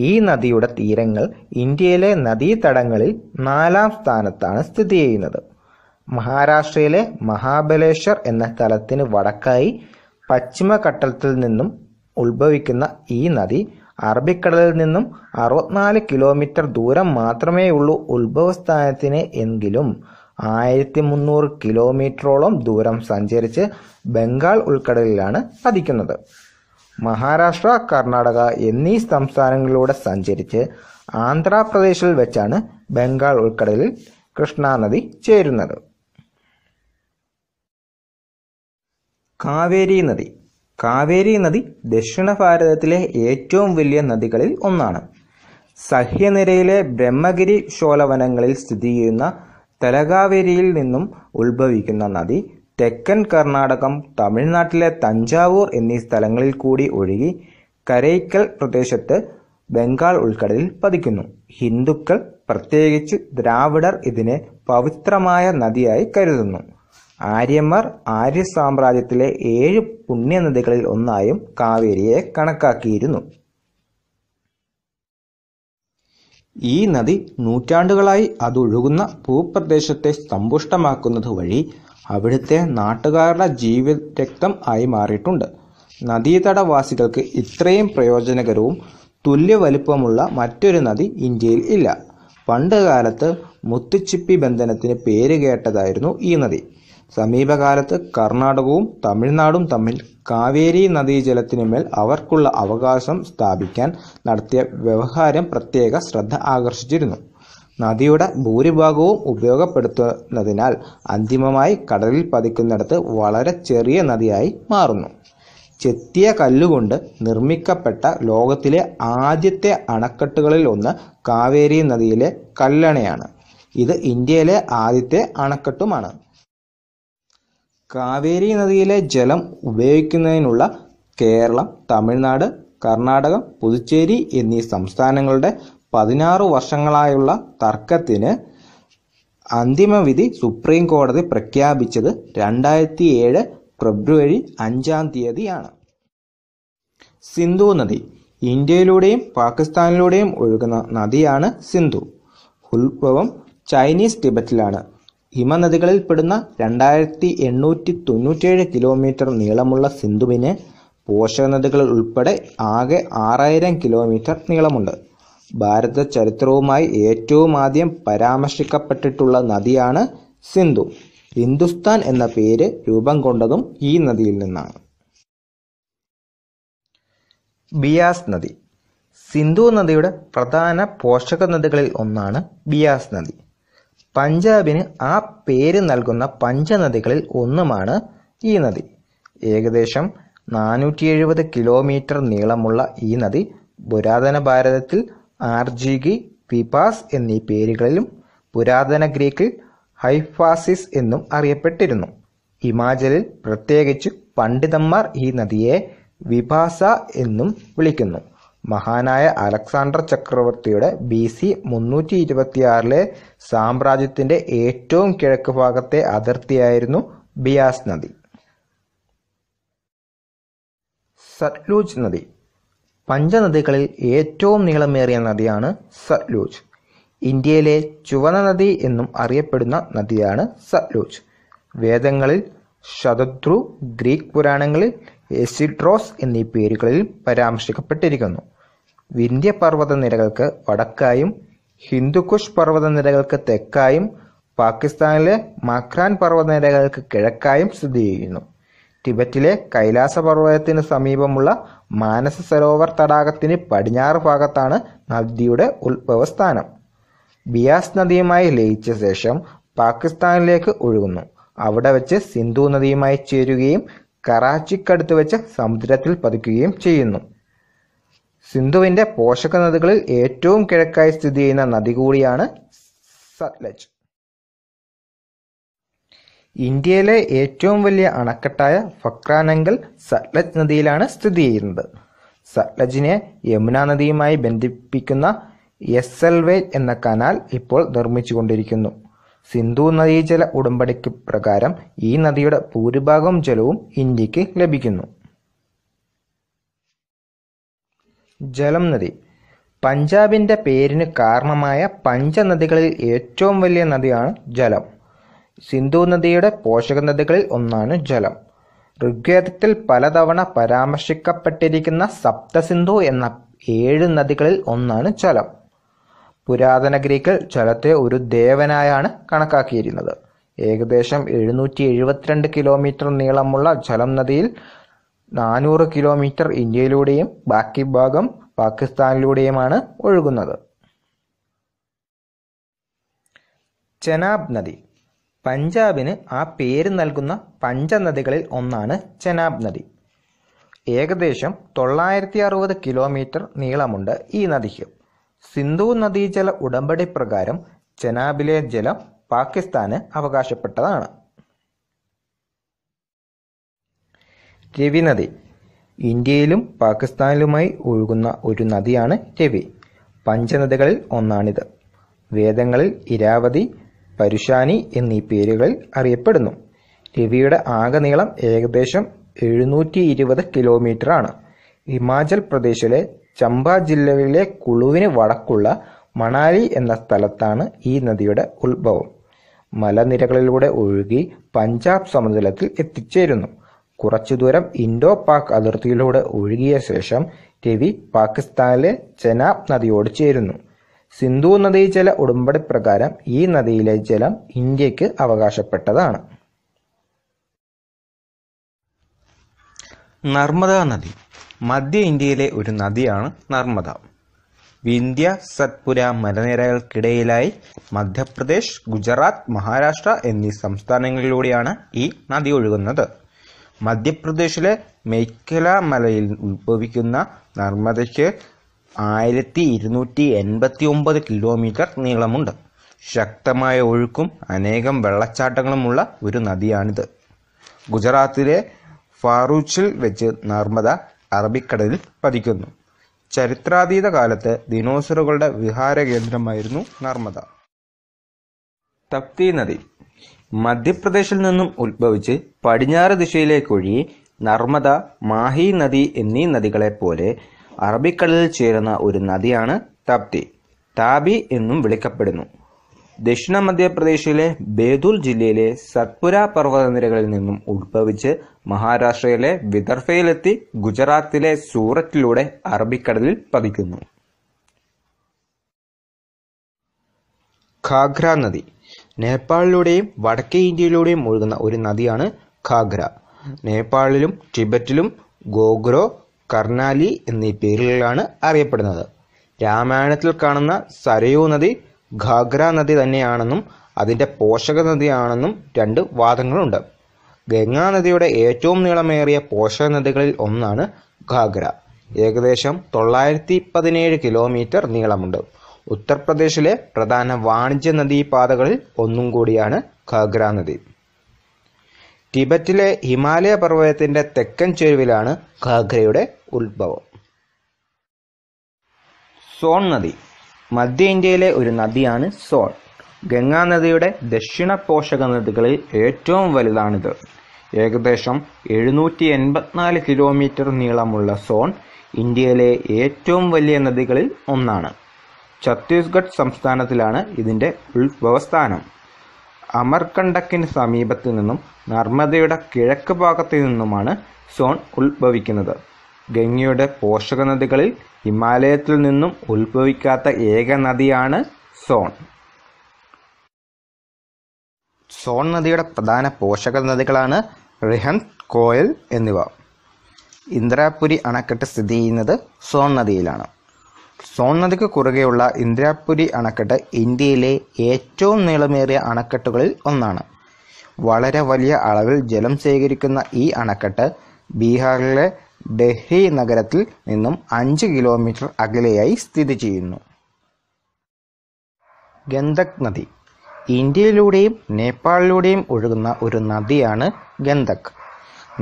ഈ നദിയുടെ തീരങ്ങൾ ഇന്ത്യയിലെ നദീതടങ്ങളിൽ നാലാം സ്ഥാനത്താണ് സ്ഥിതി ചെയ്യുന്നത് മഹാരാഷ്ട്രയിലെ മഹാബലേശ്വർ എന്ന സ്ഥലത്തിന് വടക്കായി പശ്ചിമഘട്ടത്തിൽ നിന്നും ഉത്ഭവിക്കുന്ന ഈ നദി അറബിക്കടലിൽ നിന്നും അറുപത്തിനാല് കിലോമീറ്റർ ദൂരം മാത്രമേ ഉള്ളൂ ഉത്ഭവസ്ഥാനത്തിന് എങ്കിലും ആയിരത്തി മുന്നൂറ് കിലോമീറ്ററോളം ദൂരം സഞ്ചരിച്ച് ബംഗാൾ ഉൾക്കടലിലാണ് പതിക്കുന്നത് മഹാരാഷ്ട്ര കർണാടക എന്നീ സംസ്ഥാനങ്ങളിലൂടെ സഞ്ചരിച്ച് ആന്ധ്രാപ്രദേശിൽ വെച്ചാണ് ബംഗാൾ ഉൾക്കടലിൽ കൃഷ്ണാനദി ചേരുന്നത് കാവേരി നദി കാവേരി നദി ദക്ഷിണ ഭാരതത്തിലെ ഏറ്റവും വലിയ നദികളിൽ ഒന്നാണ് സഹ്യനിരയിലെ ബ്രഹ്മഗിരി ശോലവനങ്ങളിൽ സ്ഥിതി ചെയ്യുന്ന തലകാവേരിയിൽ നിന്നും ഉത്ഭവിക്കുന്ന നദി തെക്കൻ കർണാടകം തമിഴ്നാട്ടിലെ തഞ്ചാവൂർ എന്നീ സ്ഥലങ്ങളിൽ കൂടി ഒഴുകി കരൈക്കൽ പ്രദേശത്ത് ബംഗാൾ ഉൾക്കടലിൽ പതിക്കുന്നു ഹിന്ദുക്കൾ പ്രത്യേകിച്ച് ദ്രാവിഡർ ഇതിനെ പവിത്രമായ നദിയായി കരുതുന്നു ആര്യന്മാർ ആര്യ സാമ്രാജ്യത്തിലെ ഏഴ് പുണ്യനദികളിൽ ഒന്നായും കാവേരിയെ കണക്കാക്കിയിരുന്നു ഈ നദി നൂറ്റാണ്ടുകളായി അതൊഴുകുന്ന ഭൂപ്രദേശത്തെ സമ്പുഷ്ടമാക്കുന്നത് വഴി അവിടുത്തെ നാട്ടുകാരുടെ രക്തം ആയി മാറിയിട്ടുണ്ട് നദീതടവാസികൾക്ക് ഇത്രയും പ്രയോജനകരവും തുല്യ വലിപ്പമുള്ള മറ്റൊരു നദി ഇന്ത്യയിൽ ഇല്ല പണ്ടുകാലത്ത് മുത്തുച്ചിപ്പി ബന്ധനത്തിന് പേര് കേട്ടതായിരുന്നു ഈ നദി സമീപകാലത്ത് കർണാടകവും തമിഴ്നാടും തമ്മിൽ കാവേരി നദീജലത്തിനുമേൽ അവർക്കുള്ള അവകാശം സ്ഥാപിക്കാൻ നടത്തിയ വ്യവഹാരം പ്രത്യേക ശ്രദ്ധ ആകർഷിച്ചിരുന്നു നദിയുടെ ഭൂരിഭാഗവും ഉപയോഗപ്പെടുത്തുന്നതിനാൽ അന്തിമമായി കടലിൽ പതിക്കുന്നിടത്ത് വളരെ ചെറിയ നദിയായി മാറുന്നു ചെത്തിയ കല്ലുകൊണ്ട് നിർമ്മിക്കപ്പെട്ട ലോകത്തിലെ ആദ്യത്തെ അണക്കെട്ടുകളിൽ ഒന്ന് കാവേരി നദിയിലെ കല്ലണയാണ് ഇത് ഇന്ത്യയിലെ ആദ്യത്തെ അണക്കെട്ടുമാണ് കാവേരി നദിയിലെ ജലം ഉപയോഗിക്കുന്നതിനുള്ള കേരളം തമിഴ്നാട് കർണാടകം പുതുച്ചേരി എന്നീ സംസ്ഥാനങ്ങളുടെ പതിനാറ് വർഷങ്ങളായുള്ള തർക്കത്തിന് അന്തിമവിധി സുപ്രീം കോടതി പ്രഖ്യാപിച്ചത് രണ്ടായിരത്തി ഏഴ് ഫെബ്രുവരി അഞ്ചാം തീയതിയാണ് സിന്ധു നദി ഇന്ത്യയിലൂടെയും പാകിസ്ഥാനിലൂടെയും ഒഴുകുന്ന നദിയാണ് സിന്ധു ഉത്ഭവം ചൈനീസ് ടിബറ്റിലാണ് ഹിമനദികളിൽ പെടുന്ന രണ്ടായിരത്തി എണ്ണൂറ്റി തൊണ്ണൂറ്റേഴ് കിലോമീറ്റർ നീളമുള്ള സിന്ധുവിന് പോഷകനദികൾ ഉൾപ്പെടെ ആകെ ആറായിരം കിലോമീറ്റർ നീളമുണ്ട് ഭാരത ചരിത്രവുമായി ഏറ്റവും ആദ്യം പരാമർശിക്കപ്പെട്ടിട്ടുള്ള നദിയാണ് സിന്ധു ഹിന്ദുസ്ഥാൻ എന്ന പേര് രൂപം കൊണ്ടതും ഈ നദിയിൽ നിന്നാണ് ബിയാസ് നദി സിന്ധു നദിയുടെ പ്രധാന പോഷക നദികളിൽ ഒന്നാണ് ബിയാസ് നദി പഞ്ചാബിന് ആ പേര് നൽകുന്ന പഞ്ചനദികളിൽ ഒന്നുമാണ് ഈ നദി ഏകദേശം നാനൂറ്റി എഴുപത് കിലോമീറ്റർ നീളമുള്ള ഈ നദി പുരാതന ഭാരതത്തിൽ ആർജിഗി പിപാസ് എന്നീ പേരുകളിലും പുരാതന ഗ്രീക്കിൽ ഹൈഫാസിസ് എന്നും അറിയപ്പെട്ടിരുന്നു ഹിമാചലിൽ പ്രത്യേകിച്ച് പണ്ഡിതന്മാർ ഈ നദിയെ വിഭാസ എന്നും വിളിക്കുന്നു മഹാനായ അലക്സാണ്ടർ ചക്രവർത്തിയുടെ ബി സി മുന്നൂറ്റി ഇരുപത്തിയാറിലെ സാമ്രാജ്യത്തിൻ്റെ ഏറ്റവും കിഴക്ക് ഭാഗത്തെ അതിർത്തിയായിരുന്നു ബിയാസ് നദി സത്ലൂജ് നദി പഞ്ചനദികളിൽ ഏറ്റവും നീളമേറിയ നദിയാണ് സത്ലൂജ് ഇന്ത്യയിലെ ചുവന്ന നദി എന്നും അറിയപ്പെടുന്ന നദിയാണ് സത്ലൂജ് വേദങ്ങളിൽ ശതദ്രു ഗ്രീക്ക് പുരാണങ്ങളിൽ എസിട്രോസ് എന്നീ പേരുകളിൽ പരാമർശിക്കപ്പെട്ടിരിക്കുന്നു വിന്ധ്യ വിന്ധ്യപർവ്വതനിരകൾക്ക് വടക്കായും ഹിന്ദുക്കുഷ് പർവ്വതനിരകൾക്ക് തെക്കായും പാകിസ്ഥാനിലെ മഖ്രാൻ പർവ്വതനിരകൾക്ക് കിഴക്കായും സ്ഥിതി ചെയ്യുന്നു ടിബറ്റിലെ കൈലാസ പർവ്വതത്തിന് സമീപമുള്ള മാനസ സരോവർ തടാകത്തിന് പടിഞ്ഞാറ് ഭാഗത്താണ് നദിയുടെ ഉത്ഭവസ്ഥാനം ബിയാസ് നദിയുമായി ലയിച്ച ശേഷം പാകിസ്ഥാനിലേക്ക് ഒഴുകുന്നു അവിടെ വെച്ച് സിന്ധു നദിയുമായി ചേരുകയും കറാച്ചിക്കടുത്ത് വെച്ച് സമുദ്രത്തിൽ പതിക്കുകയും ചെയ്യുന്നു സിന്ധുവിൻ്റെ പോഷക നദികളിൽ ഏറ്റവും കിഴക്കായി സ്ഥിതി ചെയ്യുന്ന നദി കൂടിയാണ് സത്ലജ് ഇന്ത്യയിലെ ഏറ്റവും വലിയ അണക്കെട്ടായ ഫക്രാനങ്കൽ സത്ലജ് നദിയിലാണ് സ്ഥിതി ചെയ്യുന്നത് സത്ലജിനെ യമുന നദിയുമായി ബന്ധിപ്പിക്കുന്ന എസ് എന്ന കനാൽ ഇപ്പോൾ നിർമ്മിച്ചുകൊണ്ടിരിക്കുന്നു സിന്ധു നദീജല ഉടമ്പടിക്ക് പ്രകാരം ഈ നദിയുടെ ഭൂരിഭാഗം ജലവും ഇന്ത്യക്ക് ലഭിക്കുന്നു ജലം നദി പഞ്ചാബിൻ്റെ പേരിന് കാരണമായ പഞ്ചനദികളിൽ ഏറ്റവും വലിയ നദിയാണ് ജലം സിന്ധു നദിയുടെ പോഷക നദികളിൽ ഒന്നാണ് ജലം ഋഗ്വേദത്തിൽ പലതവണ പരാമർശിക്കപ്പെട്ടിരിക്കുന്ന സപ്തസിന്ധു എന്ന ഏഴ് നദികളിൽ ഒന്നാണ് ജലം പുരാതന ഗ്രീക്കിൽ ജലത്തെ ഒരു ദേവനായാണ് കണക്കാക്കിയിരുന്നത് ഏകദേശം എഴുന്നൂറ്റി എഴുപത്തിരണ്ട് കിലോമീറ്റർ നീളമുള്ള ജലം നദിയിൽ നാനൂറ് കിലോമീറ്റർ ഇന്ത്യയിലൂടെയും ബാക്കി ഭാഗം പാകിസ്ഥാനിലൂടെയുമാണ് ഒഴുകുന്നത് ചെനാബ് നദി പഞ്ചാബിന് ആ പേര് നൽകുന്ന പഞ്ചനദികളിൽ ഒന്നാണ് ചെനാബ് നദി ഏകദേശം തൊള്ളായിരത്തി അറുപത് കിലോമീറ്റർ നീളമുണ്ട് ഈ നദിക്ക് സിന്ധു നദീജല ഉടമ്പടി പ്രകാരം ചെനാബിലെ ജലം പാകിസ്ഥാന് അവകാശപ്പെട്ടതാണ് രവി നദി ഇന്ത്യയിലും പാകിസ്ഥാനിലുമായി ഒഴുകുന്ന ഒരു നദിയാണ് രവി പഞ്ചനദികളിൽ ഒന്നാണിത് വേദങ്ങളിൽ ഇരാവതി പരുഷാനി എന്നീ പേരുകളിൽ അറിയപ്പെടുന്നു രവിയുടെ ആകെ നീളം ഏകദേശം എഴുന്നൂറ്റി ഇരുപത് ആണ് ഹിമാചൽ പ്രദേശിലെ ചമ്പ ജില്ലയിലെ കുളുവിന് വടക്കുള്ള മണാലി എന്ന സ്ഥലത്താണ് ഈ നദിയുടെ ഉത്ഭവം മലനിരകളിലൂടെ ഒഴുകി പഞ്ചാബ് സമതലത്തിൽ എത്തിച്ചേരുന്നു കുറച്ചു ദൂരം ഇൻഡോ പാക് അതിർത്തിയിലൂടെ ഒഴുകിയ ശേഷം രവി പാകിസ്ഥാനിലെ ചെനാബ് നദിയോട് ചേരുന്നു സിന്ധു ജല ഉടമ്പടി പ്രകാരം ഈ നദിയിലെ ജലം ഇന്ത്യക്ക് അവകാശപ്പെട്ടതാണ് നർമ്മദ നദി മധ്യ ഇന്ത്യയിലെ ഒരു നദിയാണ് നർമ്മദ വിന്ധ്യ സത്പുര മലനിരകൾക്കിടയിലായി മധ്യപ്രദേശ് ഗുജറാത്ത് മഹാരാഷ്ട്ര എന്നീ സംസ്ഥാനങ്ങളിലൂടെയാണ് ഈ നദി ഒഴുകുന്നത് മധ്യപ്രദേശിലെ മേഖല മലയിൽ ഉത്ഭവിക്കുന്ന നർമ്മദയ്ക്ക് ആയിരത്തി ഇരുന്നൂറ്റി എൺപത്തി ഒമ്പത് കിലോമീറ്റർ നീളമുണ്ട് ശക്തമായ ഒഴുക്കും അനേകം വെള്ളച്ചാട്ടങ്ങളുമുള്ള ഒരു നദിയാണിത് ഗുജറാത്തിലെ ഫാറൂച്ചിൽ വെച്ച് നർമ്മദ അറബിക്കടലിൽ പതിക്കുന്നു ചരിത്രാതീത കാലത്ത് ദിനോസറുകളുടെ വിഹാര കേന്ദ്രമായിരുന്നു നർമ്മദ തപ്തി നദി മധ്യപ്രദേശിൽ നിന്നും ഉത്ഭവിച്ച് പടിഞ്ഞാറ് ദിശയിലേക്കൊഴുകി നർമ്മദ മാഹി നദി എന്നീ നദികളെ പോലെ അറബിക്കടലിൽ ചേരുന്ന ഒരു നദിയാണ് തപ്തി താപി എന്നും വിളിക്കപ്പെടുന്നു ദക്ഷിണ മധ്യപ്രദേശിലെ ബേതുൽ ജില്ലയിലെ സത്പുര പർവ്വതനിരകളിൽ നിന്നും ഉത്ഭവിച്ച് മഹാരാഷ്ട്രയിലെ വിദർഭയിലെത്തി ഗുജറാത്തിലെ സൂററ്റിലൂടെ അറബിക്കടലിൽ പതിക്കുന്നു ഖാഗ്ര നദി നേപ്പാളിലൂടെയും വടക്കേ ഇന്ത്യയിലൂടെയും ഒഴുകുന്ന ഒരു നദിയാണ് ഘാഗ്ര നേപ്പാളിലും ടിബറ്റിലും ഗോഗ്രോ കർണാലി എന്നീ പേരുകളിലാണ് അറിയപ്പെടുന്നത് രാമായണത്തിൽ കാണുന്ന സരയൂ നദി ഘാഗ്ര നദി തന്നെയാണെന്നും അതിൻ്റെ പോഷക നദിയാണെന്നും രണ്ട് വാദങ്ങളുണ്ട് ഗംഗാ നദിയുടെ ഏറ്റവും നീളമേറിയ പോഷക നദികളിൽ ഒന്നാണ് ഘാഗ്ര ഏകദേശം തൊള്ളായിരത്തി പതിനേഴ് കിലോമീറ്റർ നീളമുണ്ട് ഉത്തർപ്രദേശിലെ പ്രധാന വാണിജ്യ നദീപാതകളിൽ ഒന്നും കൂടിയാണ് ഘാഗ്ര നദി ടിബറ്റിലെ ഹിമാലയ പർവ്വതത്തിന്റെ തെക്കൻ ചേരുവിലാണ് ഘാഗ്രയുടെ ഉത്ഭവം സോൺ നദി മധ്യ ഇന്ത്യയിലെ ഒരു നദിയാണ് സോൺ ഗംഗാ നദിയുടെ ദക്ഷിണ പോഷക നദികളിൽ ഏറ്റവും വലുതാണിത് ഏകദേശം എഴുന്നൂറ്റി എൺപത്തിനാല് കിലോമീറ്റർ നീളമുള്ള സോൺ ഇന്ത്യയിലെ ഏറ്റവും വലിയ നദികളിൽ ഒന്നാണ് ഛത്തീസ്ഗഡ് സംസ്ഥാനത്തിലാണ് ഇതിൻ്റെ ഉത്ഭവസ്ഥാനം അമർകണ്ടക്കിന് സമീപത്തു നിന്നും നർമ്മദയുടെ കിഴക്ക് ഭാഗത്തു നിന്നുമാണ് സോൺ ഉത്ഭവിക്കുന്നത് ഗംഗയുടെ പോഷക നദികളിൽ ഹിമാലയത്തിൽ നിന്നും ഉത്ഭവിക്കാത്ത ഏക നദിയാണ് സോൺ സോൺ നദിയുടെ പ്രധാന പോഷക നദികളാണ് റിഹന്ത് കോയൽ എന്നിവ ഇന്ദ്രാപുരി അണക്കെട്ട് സ്ഥിതി ചെയ്യുന്നത് സോൺ നദിയിലാണ് സോൺ നദിക്ക് കുറുകെയുള്ള ഇന്ദ്രാപുരി അണക്കെട്ട് ഇന്ത്യയിലെ ഏറ്റവും നീളമേറിയ അണക്കെട്ടുകളിൽ ഒന്നാണ് വളരെ വലിയ അളവിൽ ജലം ശേഖരിക്കുന്ന ഈ അണക്കെട്ട് ബീഹാറിലെ ഡെഹ്രി നഗരത്തിൽ നിന്നും അഞ്ച് കിലോമീറ്റർ അകലെയായി സ്ഥിതി ചെയ്യുന്നു ഗന്ധക് നദി ഇന്ത്യയിലൂടെയും നേപ്പാളിലൂടെയും ഒഴുകുന്ന ഒരു നദിയാണ് ഗന്ധക്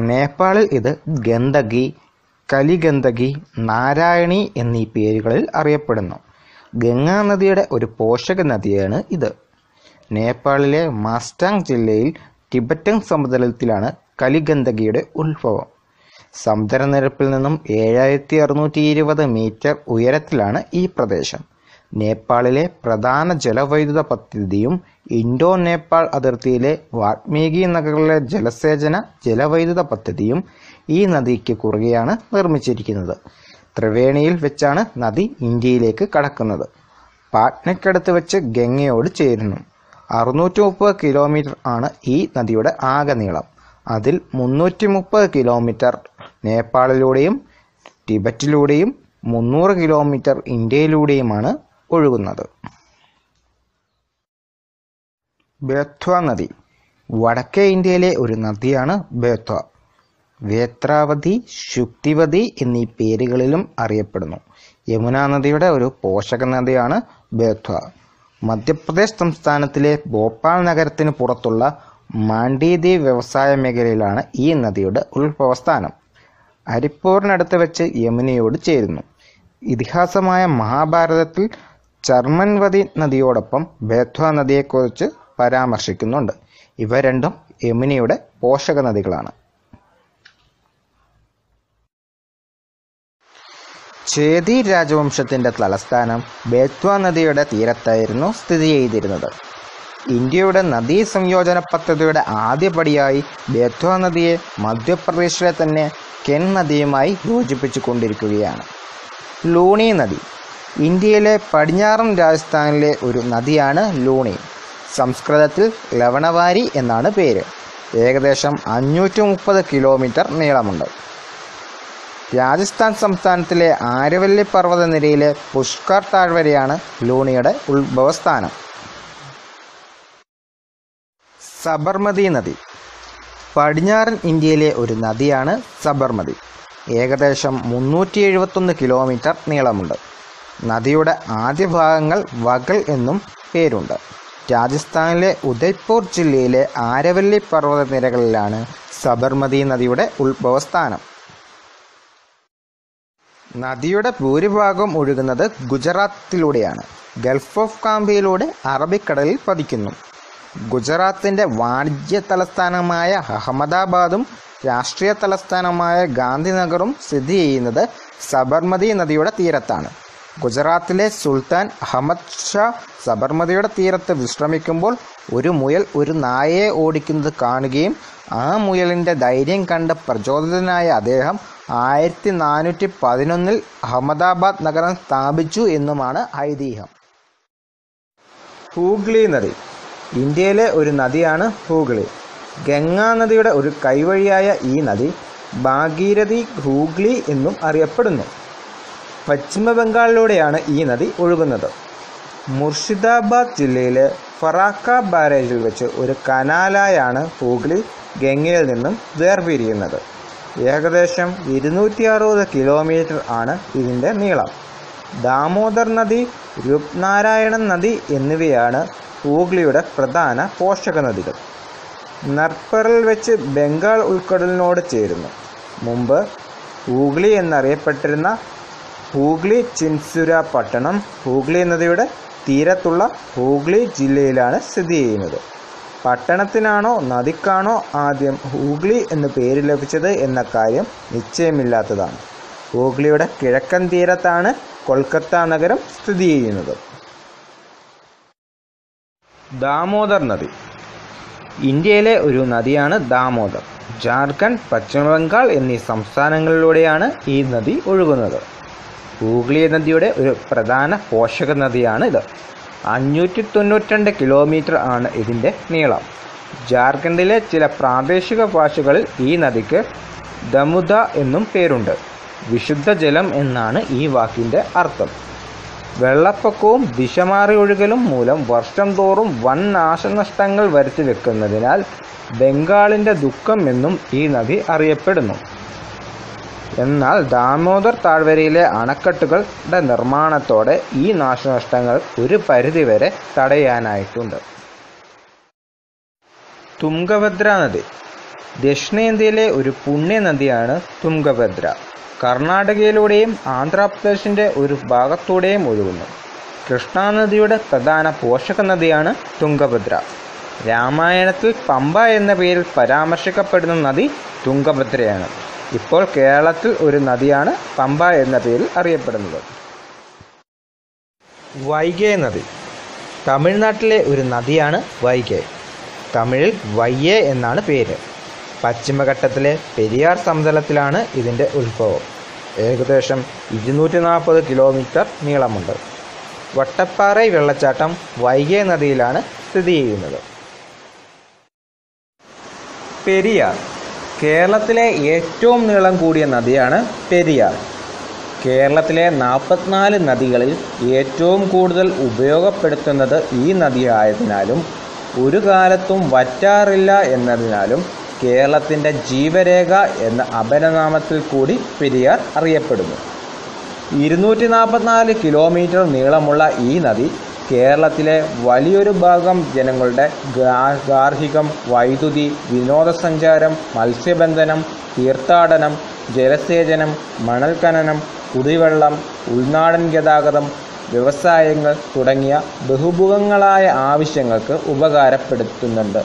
നേപ്പാളിൽ ഇത് ഗന്ധകി കലിഗന്ധകി നാരായണി എന്നീ പേരുകളിൽ അറിയപ്പെടുന്നു ഗംഗാനദിയുടെ ഒരു പോഷക നദിയാണ് ഇത് നേപ്പാളിലെ മാസ്റ്റാങ് ജില്ലയിൽ ടിബറ്റൻ സമതലത്തിലാണ് കലിഗന്ധകിയുടെ ഉത്ഭവം സമുദ്രനിരപ്പിൽ നിന്നും ഏഴായിരത്തി അറുന്നൂറ്റി ഇരുപത് മീറ്റർ ഉയരത്തിലാണ് ഈ പ്രദേശം നേപ്പാളിലെ പ്രധാന ജലവൈദ്യുത പദ്ധതിയും ഇൻഡോ നേപ്പാൾ അതിർത്തിയിലെ വാൽമീകി നഗറിലെ ജലസേചന ജലവൈദ്യുത പദ്ധതിയും ഈ നദിക്ക് കുറുകെയാണ് നിർമ്മിച്ചിരിക്കുന്നത് ത്രിവേണിയിൽ വെച്ചാണ് നദി ഇന്ത്യയിലേക്ക് കടക്കുന്നത് പാട്നയ്ക്കടുത്ത് വെച്ച് ഗംഗയോട് ചേരുന്നു അറുന്നൂറ്റി മുപ്പത് കിലോമീറ്റർ ആണ് ഈ നദിയുടെ ആകെ നീളം അതിൽ മുന്നൂറ്റി മുപ്പത് കിലോമീറ്റർ നേപ്പാളിലൂടെയും ടിബറ്റിലൂടെയും മുന്നൂറ് കിലോമീറ്റർ ഇന്ത്യയിലൂടെയുമാണ് ഒഴുകുന്നത് ബേത്വ നദി വടക്കേ ഇന്ത്യയിലെ ഒരു നദിയാണ് ബേത്വ വേത്രാവതി ശുക്തിവതി എന്നീ പേരുകളിലും അറിയപ്പെടുന്നു യമുന നദിയുടെ ഒരു പോഷക നദിയാണ് ബേത്വ മധ്യപ്രദേശ് സംസ്ഥാനത്തിലെ ഭോപ്പാൽ നഗരത്തിന് പുറത്തുള്ള മാണ്ഡീതി വ്യവസായ മേഖലയിലാണ് ഈ നദിയുടെ ഉത്ഭവസ്ഥാനം അരിപ്പൂറിനടുത്ത് വെച്ച് യമുനയോട് ചേരുന്നു ഇതിഹാസമായ മഹാഭാരതത്തിൽ ചർമൻവതി നദിയോടൊപ്പം ബേത്വ നദിയെക്കുറിച്ച് പരാമർശിക്കുന്നുണ്ട് ഇവ രണ്ടും യമുനയുടെ പോഷക നദികളാണ് ചേതി രാജവംശത്തിൻ്റെ തലസ്ഥാനം ബേത്വ നദിയുടെ തീരത്തായിരുന്നു സ്ഥിതി ചെയ്തിരുന്നത് ഇന്ത്യയുടെ നദീ സംയോജന പദ്ധതിയുടെ ആദ്യപടിയായി ബേത്വ നദിയെ മധ്യപ്രദേശിലെ തന്നെ കെൻ നദിയുമായി യോജിപ്പിച്ചു കൊണ്ടിരിക്കുകയാണ് ലൂണി നദി ഇന്ത്യയിലെ പടിഞ്ഞാറൻ രാജസ്ഥാനിലെ ഒരു നദിയാണ് ലൂണി സംസ്കൃതത്തിൽ ലവണവാരി എന്നാണ് പേര് ഏകദേശം അഞ്ഞൂറ്റി മുപ്പത് കിലോമീറ്റർ നീളമുണ്ട് രാജസ്ഥാൻ സംസ്ഥാനത്തിലെ ആരവല്ലി നിരയിലെ പുഷ്കർ താഴ്വരയാണ് ലൂണിയുടെ ഉത്ഭവസ്ഥാനം സബർമതി നദി പടിഞ്ഞാറൻ ഇന്ത്യയിലെ ഒരു നദിയാണ് സബർമതി ഏകദേശം മുന്നൂറ്റി എഴുപത്തൊന്ന് കിലോമീറ്റർ നീളമുണ്ട് നദിയുടെ ആദ്യ ഭാഗങ്ങൾ വഗൽ എന്നും പേരുണ്ട് രാജസ്ഥാനിലെ ഉദയ്പൂർ ജില്ലയിലെ ആരവല്ലി നിരകളിലാണ് സബർമതി നദിയുടെ ഉത്ഭവസ്ഥാനം നദിയുടെ ഭൂരിഭാഗം ഒഴുകുന്നത് ഗുജറാത്തിലൂടെയാണ് ഗൾഫ് ഓഫ് കാമ്പയിലൂടെ അറബിക്കടലിൽ പതിക്കുന്നു ഗുജറാത്തിൻ്റെ വാണിജ്യ തലസ്ഥാനമായ അഹമ്മദാബാദും രാഷ്ട്രീയ തലസ്ഥാനമായ ഗാന്ധിനഗറും സ്ഥിതി ചെയ്യുന്നത് സബർമതി നദിയുടെ തീരത്താണ് ഗുജറാത്തിലെ സുൽത്താൻ അഹമ്മദ് ഷാ സബർമതിയുടെ തീരത്ത് വിശ്രമിക്കുമ്പോൾ ഒരു മുയൽ ഒരു നായയെ ഓടിക്കുന്നത് കാണുകയും ആ മുയലിൻ്റെ ധൈര്യം കണ്ട് പ്രചോദിതനായ അദ്ദേഹം ആയിരത്തി നാനൂറ്റി പതിനൊന്നിൽ അഹമ്മദാബാദ് നഗരം സ്ഥാപിച്ചു എന്നുമാണ് ഐതിഹ്യം ഹൂഗ്ലി നദി ഇന്ത്യയിലെ ഒരു നദിയാണ് ഹൂഗ്ലി ഗംഗാ നദിയുടെ ഒരു കൈവഴിയായ ഈ നദി ഭാഗീരഥി ഹൂഗ്ലി എന്നും അറിയപ്പെടുന്നു പശ്ചിമ ഈ നദി ഒഴുകുന്നത് മുർഷിദാബാദ് ജില്ലയിലെ ഫറാക്ക ബാരേജിൽ വെച്ച് ഒരു കനാലായാണ് ഹൂഗ്ലി ഗംഗയിൽ നിന്നും വേർപിരിയുന്നത് ഏകദേശം ഇരുന്നൂറ്റി അറുപത് കിലോമീറ്റർ ആണ് ഇതിൻ്റെ നീളം ദാമോദർ നദി രൂപ്നാരായണൻ നദി എന്നിവയാണ് ഹൂഗ്ലിയുടെ പ്രധാന പോഷക നദികൾ നർപ്പറിൽ വെച്ച് ബംഗാൾ ഉൾക്കടലിനോട് ചേരുന്നു മുമ്പ് ഹൂഗ്ലി എന്നറിയപ്പെട്ടിരുന്ന ഹൂഗ്ലി ചിൻസുര പട്ടണം ഹൂഗ്ലി നദിയുടെ തീരത്തുള്ള ഹൂഗ്ലി ജില്ലയിലാണ് സ്ഥിതി ചെയ്യുന്നത് പട്ടണത്തിനാണോ നദിക്കാണോ ആദ്യം ഹൂഗ്ലി എന്ന് പേര് ലഭിച്ചത് എന്ന കാര്യം നിശ്ചയമില്ലാത്തതാണ് ഹൂഗ്ലിയുടെ കിഴക്കൻ തീരത്താണ് കൊൽക്കത്ത നഗരം സ്ഥിതി ചെയ്യുന്നത് ദാമോദർ നദി ഇന്ത്യയിലെ ഒരു നദിയാണ് ദാമോദർ ജാർഖണ്ഡ് പശ്ചിമ ബംഗാൾ എന്നീ സംസ്ഥാനങ്ങളിലൂടെയാണ് ഈ നദി ഒഴുകുന്നത് ഹൂഗ്ലി നദിയുടെ ഒരു പ്രധാന പോഷക നദിയാണ് ഇത് അഞ്ഞൂറ്റി തൊണ്ണൂറ്റിരണ്ട് കിലോമീറ്റർ ആണ് ഇതിൻ്റെ നീളം ജാർഖണ്ഡിലെ ചില പ്രാദേശിക ഭാഷകളിൽ ഈ നദിക്ക് ദമുദ എന്നും പേരുണ്ട് വിശുദ്ധ ജലം എന്നാണ് ഈ വാക്കിൻ്റെ അർത്ഥം വെള്ളപ്പൊക്കവും ദിശമാറി ഒഴുകലും മൂലം വർഷം തോറും വൻ നാശനഷ്ടങ്ങൾ വരുത്തി വെക്കുന്നതിനാൽ ബംഗാളിൻ്റെ ദുഃഖം എന്നും ഈ നദി അറിയപ്പെടുന്നു എന്നാൽ ദാമോദർ താഴ്വരയിലെ അണക്കെട്ടുകളുടെ നിർമ്മാണത്തോടെ ഈ നാശനഷ്ടങ്ങൾ ഒരു പരിധിവരെ തടയാനായിട്ടുണ്ട് തുംഗഭദ്ര നദി ദക്ഷിണേന്ത്യയിലെ ഒരു പുണ്യനദിയാണ് തുംഗഭദ്ര കർണാടകയിലൂടെയും ആന്ധ്രാപ്രദേശിൻ്റെ ഒരു ഭാഗത്തൂടെയും ഒഴുകുന്നു കൃഷ്ണാനദിയുടെ പ്രധാന പോഷക നദിയാണ് തുംഗഭദ്ര രാമായണത്തിൽ പമ്പ എന്ന പേരിൽ പരാമർശിക്കപ്പെടുന്ന നദി തുംഗഭദ്രയാണ് ഇപ്പോൾ കേരളത്തിൽ ഒരു നദിയാണ് പമ്പ എന്ന പേരിൽ അറിയപ്പെടുന്നത് വൈഗേ നദി തമിഴ്നാട്ടിലെ ഒരു നദിയാണ് വൈഗേ തമിഴിൽ വയ്യേ എന്നാണ് പേര് പശ്ചിമഘട്ടത്തിലെ പെരിയാർ സമതലത്തിലാണ് ഇതിൻ്റെ ഉത്ഭവം ഏകദേശം ഇരുന്നൂറ്റി നാൽപ്പത് കിലോമീറ്റർ നീളമുണ്ട് വട്ടപ്പാറ വെള്ളച്ചാട്ടം വൈഗേ നദിയിലാണ് സ്ഥിതി ചെയ്യുന്നത് പെരിയാർ കേരളത്തിലെ ഏറ്റവും നീളം കൂടിയ നദിയാണ് പെരിയാർ കേരളത്തിലെ നാൽപ്പത്തിനാല് നദികളിൽ ഏറ്റവും കൂടുതൽ ഉപയോഗപ്പെടുത്തുന്നത് ഈ നദിയായതിനാലും ഒരു കാലത്തും വറ്റാറില്ല എന്നതിനാലും കേരളത്തിൻ്റെ ജീവരേഖ എന്ന അപരനാമത്തിൽ കൂടി പെരിയാർ അറിയപ്പെടുന്നു ഇരുന്നൂറ്റി നാൽപ്പത്തിനാല് കിലോമീറ്റർ നീളമുള്ള ഈ നദി കേരളത്തിലെ വലിയൊരു ഭാഗം ജനങ്ങളുടെ ഗാർഹികം വൈദ്യുതി വിനോദസഞ്ചാരം മത്സ്യബന്ധനം തീർത്ഥാടനം ജലസേചനം മണൽ ഖനനം കുടിവെള്ളം ഉൾനാടൻ ഗതാഗതം വ്യവസായങ്ങൾ തുടങ്ങിയ ബഹുമുഖങ്ങളായ ആവശ്യങ്ങൾക്ക് ഉപകാരപ്പെടുത്തുന്നുണ്ട്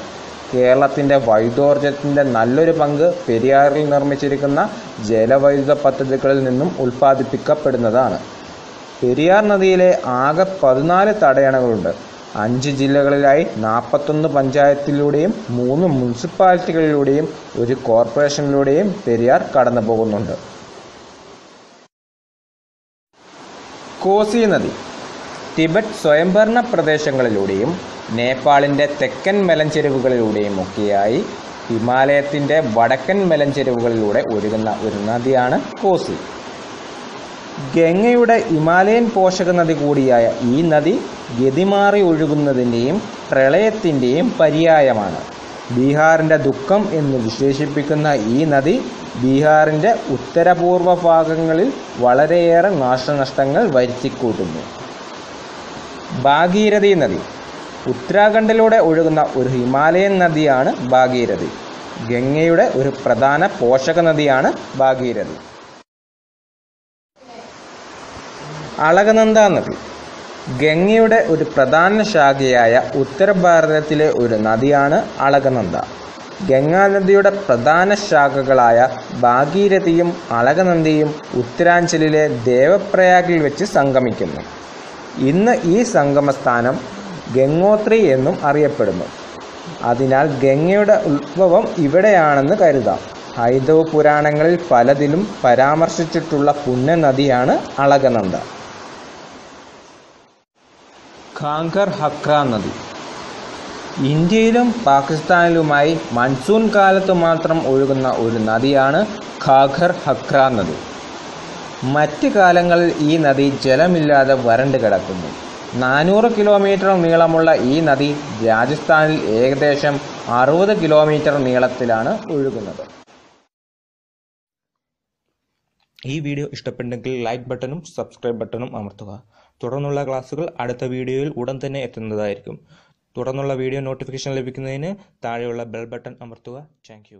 കേരളത്തിൻ്റെ വൈദ്യോർജത്തിൻ്റെ നല്ലൊരു പങ്ക് പെരിയാറിൽ നിർമ്മിച്ചിരിക്കുന്ന ജലവൈദ്യുത പദ്ധതികളിൽ നിന്നും ഉൽപ്പാദിപ്പിക്കപ്പെടുന്നതാണ് പെരിയാർ നദിയിലെ ആകെ പതിനാല് തടയണകളുണ്ട് അഞ്ച് ജില്ലകളിലായി നാൽപ്പത്തൊന്ന് പഞ്ചായത്തിലൂടെയും മൂന്ന് മുനിസിപ്പാലിറ്റികളിലൂടെയും ഒരു കോർപ്പറേഷനിലൂടെയും പെരിയാർ കടന്നു പോകുന്നുണ്ട് കോസി നദി ടിബറ്റ് സ്വയംഭരണ പ്രദേശങ്ങളിലൂടെയും നേപ്പാളിൻ്റെ തെക്കൻ മലഞ്ചെരുവുകളിലൂടെയും ഒക്കെയായി ഹിമാലയത്തിൻ്റെ വടക്കൻ മലഞ്ചെരുവുകളിലൂടെ ഒഴുകുന്ന ഒരു നദിയാണ് കോസി ഗംഗയുടെ ഹിമാലയൻ പോഷക നദി കൂടിയായ ഈ നദി ഗതിമാറി ഒഴുകുന്നതിൻ്റെയും പ്രളയത്തിൻ്റെയും പര്യായമാണ് ബീഹാറിൻ്റെ ദുഃഖം എന്ന് വിശേഷിപ്പിക്കുന്ന ഈ നദി ബീഹാറിൻ്റെ ഉത്തരപൂർവ ഭാഗങ്ങളിൽ വളരെയേറെ നാശനഷ്ടങ്ങൾ വരുത്തിക്കൂട്ടുന്നു ഭാഗീരഥി നദി ഉത്തരാഖണ്ഡിലൂടെ ഒഴുകുന്ന ഒരു ഹിമാലയൻ നദിയാണ് ഭാഗീരഥി ഗംഗയുടെ ഒരു പ്രധാന പോഷക നദിയാണ് ഭാഗീരഥി അളകനന്ദ നദി ഗംഗയുടെ ഒരു പ്രധാന ശാഖയായ ഉത്തര ഭാരതത്തിലെ ഒരു നദിയാണ് അളകനന്ദ ഗംഗാനദിയുടെ പ്രധാന ശാഖകളായ ഭാഗീരഥിയും അളകനന്ദിയും ഉത്തരാഞ്ചലിലെ ദേവപ്രയാഗിൽ വെച്ച് സംഗമിക്കുന്നു ഇന്ന് ഈ സംഗമസ്ഥാനം ഗംഗോത്രി എന്നും അറിയപ്പെടുന്നു അതിനാൽ ഗംഗയുടെ ഉത്ഭവം ഇവിടെയാണെന്ന് കരുതാം ഹൈന്ദവ പുരാണങ്ങളിൽ പലതിലും പരാമർശിച്ചിട്ടുള്ള പുണ്യനദിയാണ് അളകനന്ദ ഖാങ്കർ ഹക്ര നദി ഇന്ത്യയിലും പാകിസ്ഥാനിലുമായി മൺസൂൺ കാലത്ത് മാത്രം ഒഴുകുന്ന ഒരു നദിയാണ് ഖാഖർ ഹക്ര നദി മറ്റ് കാലങ്ങളിൽ ഈ നദി ജലമില്ലാതെ വരണ്ട് കിടക്കുന്നു നാനൂറ് കിലോമീറ്റർ നീളമുള്ള ഈ നദി രാജസ്ഥാനിൽ ഏകദേശം അറുപത് കിലോമീറ്റർ നീളത്തിലാണ് ഒഴുകുന്നത് ഈ വീഡിയോ ഇഷ്ടപ്പെട്ടെങ്കിൽ ലൈക്ക് ബട്ടണും സബ്സ്ക്രൈബ് ബട്ടണും അമർത്തുക തുടർന്നുള്ള ക്ലാസ്സുകൾ അടുത്ത വീഡിയോയിൽ ഉടൻ തന്നെ എത്തുന്നതായിരിക്കും തുടർന്നുള്ള വീഡിയോ നോട്ടിഫിക്കേഷൻ ലഭിക്കുന്നതിന് താഴെയുള്ള ബെൽ ബട്ടൺ അമർത്തുക താങ്ക്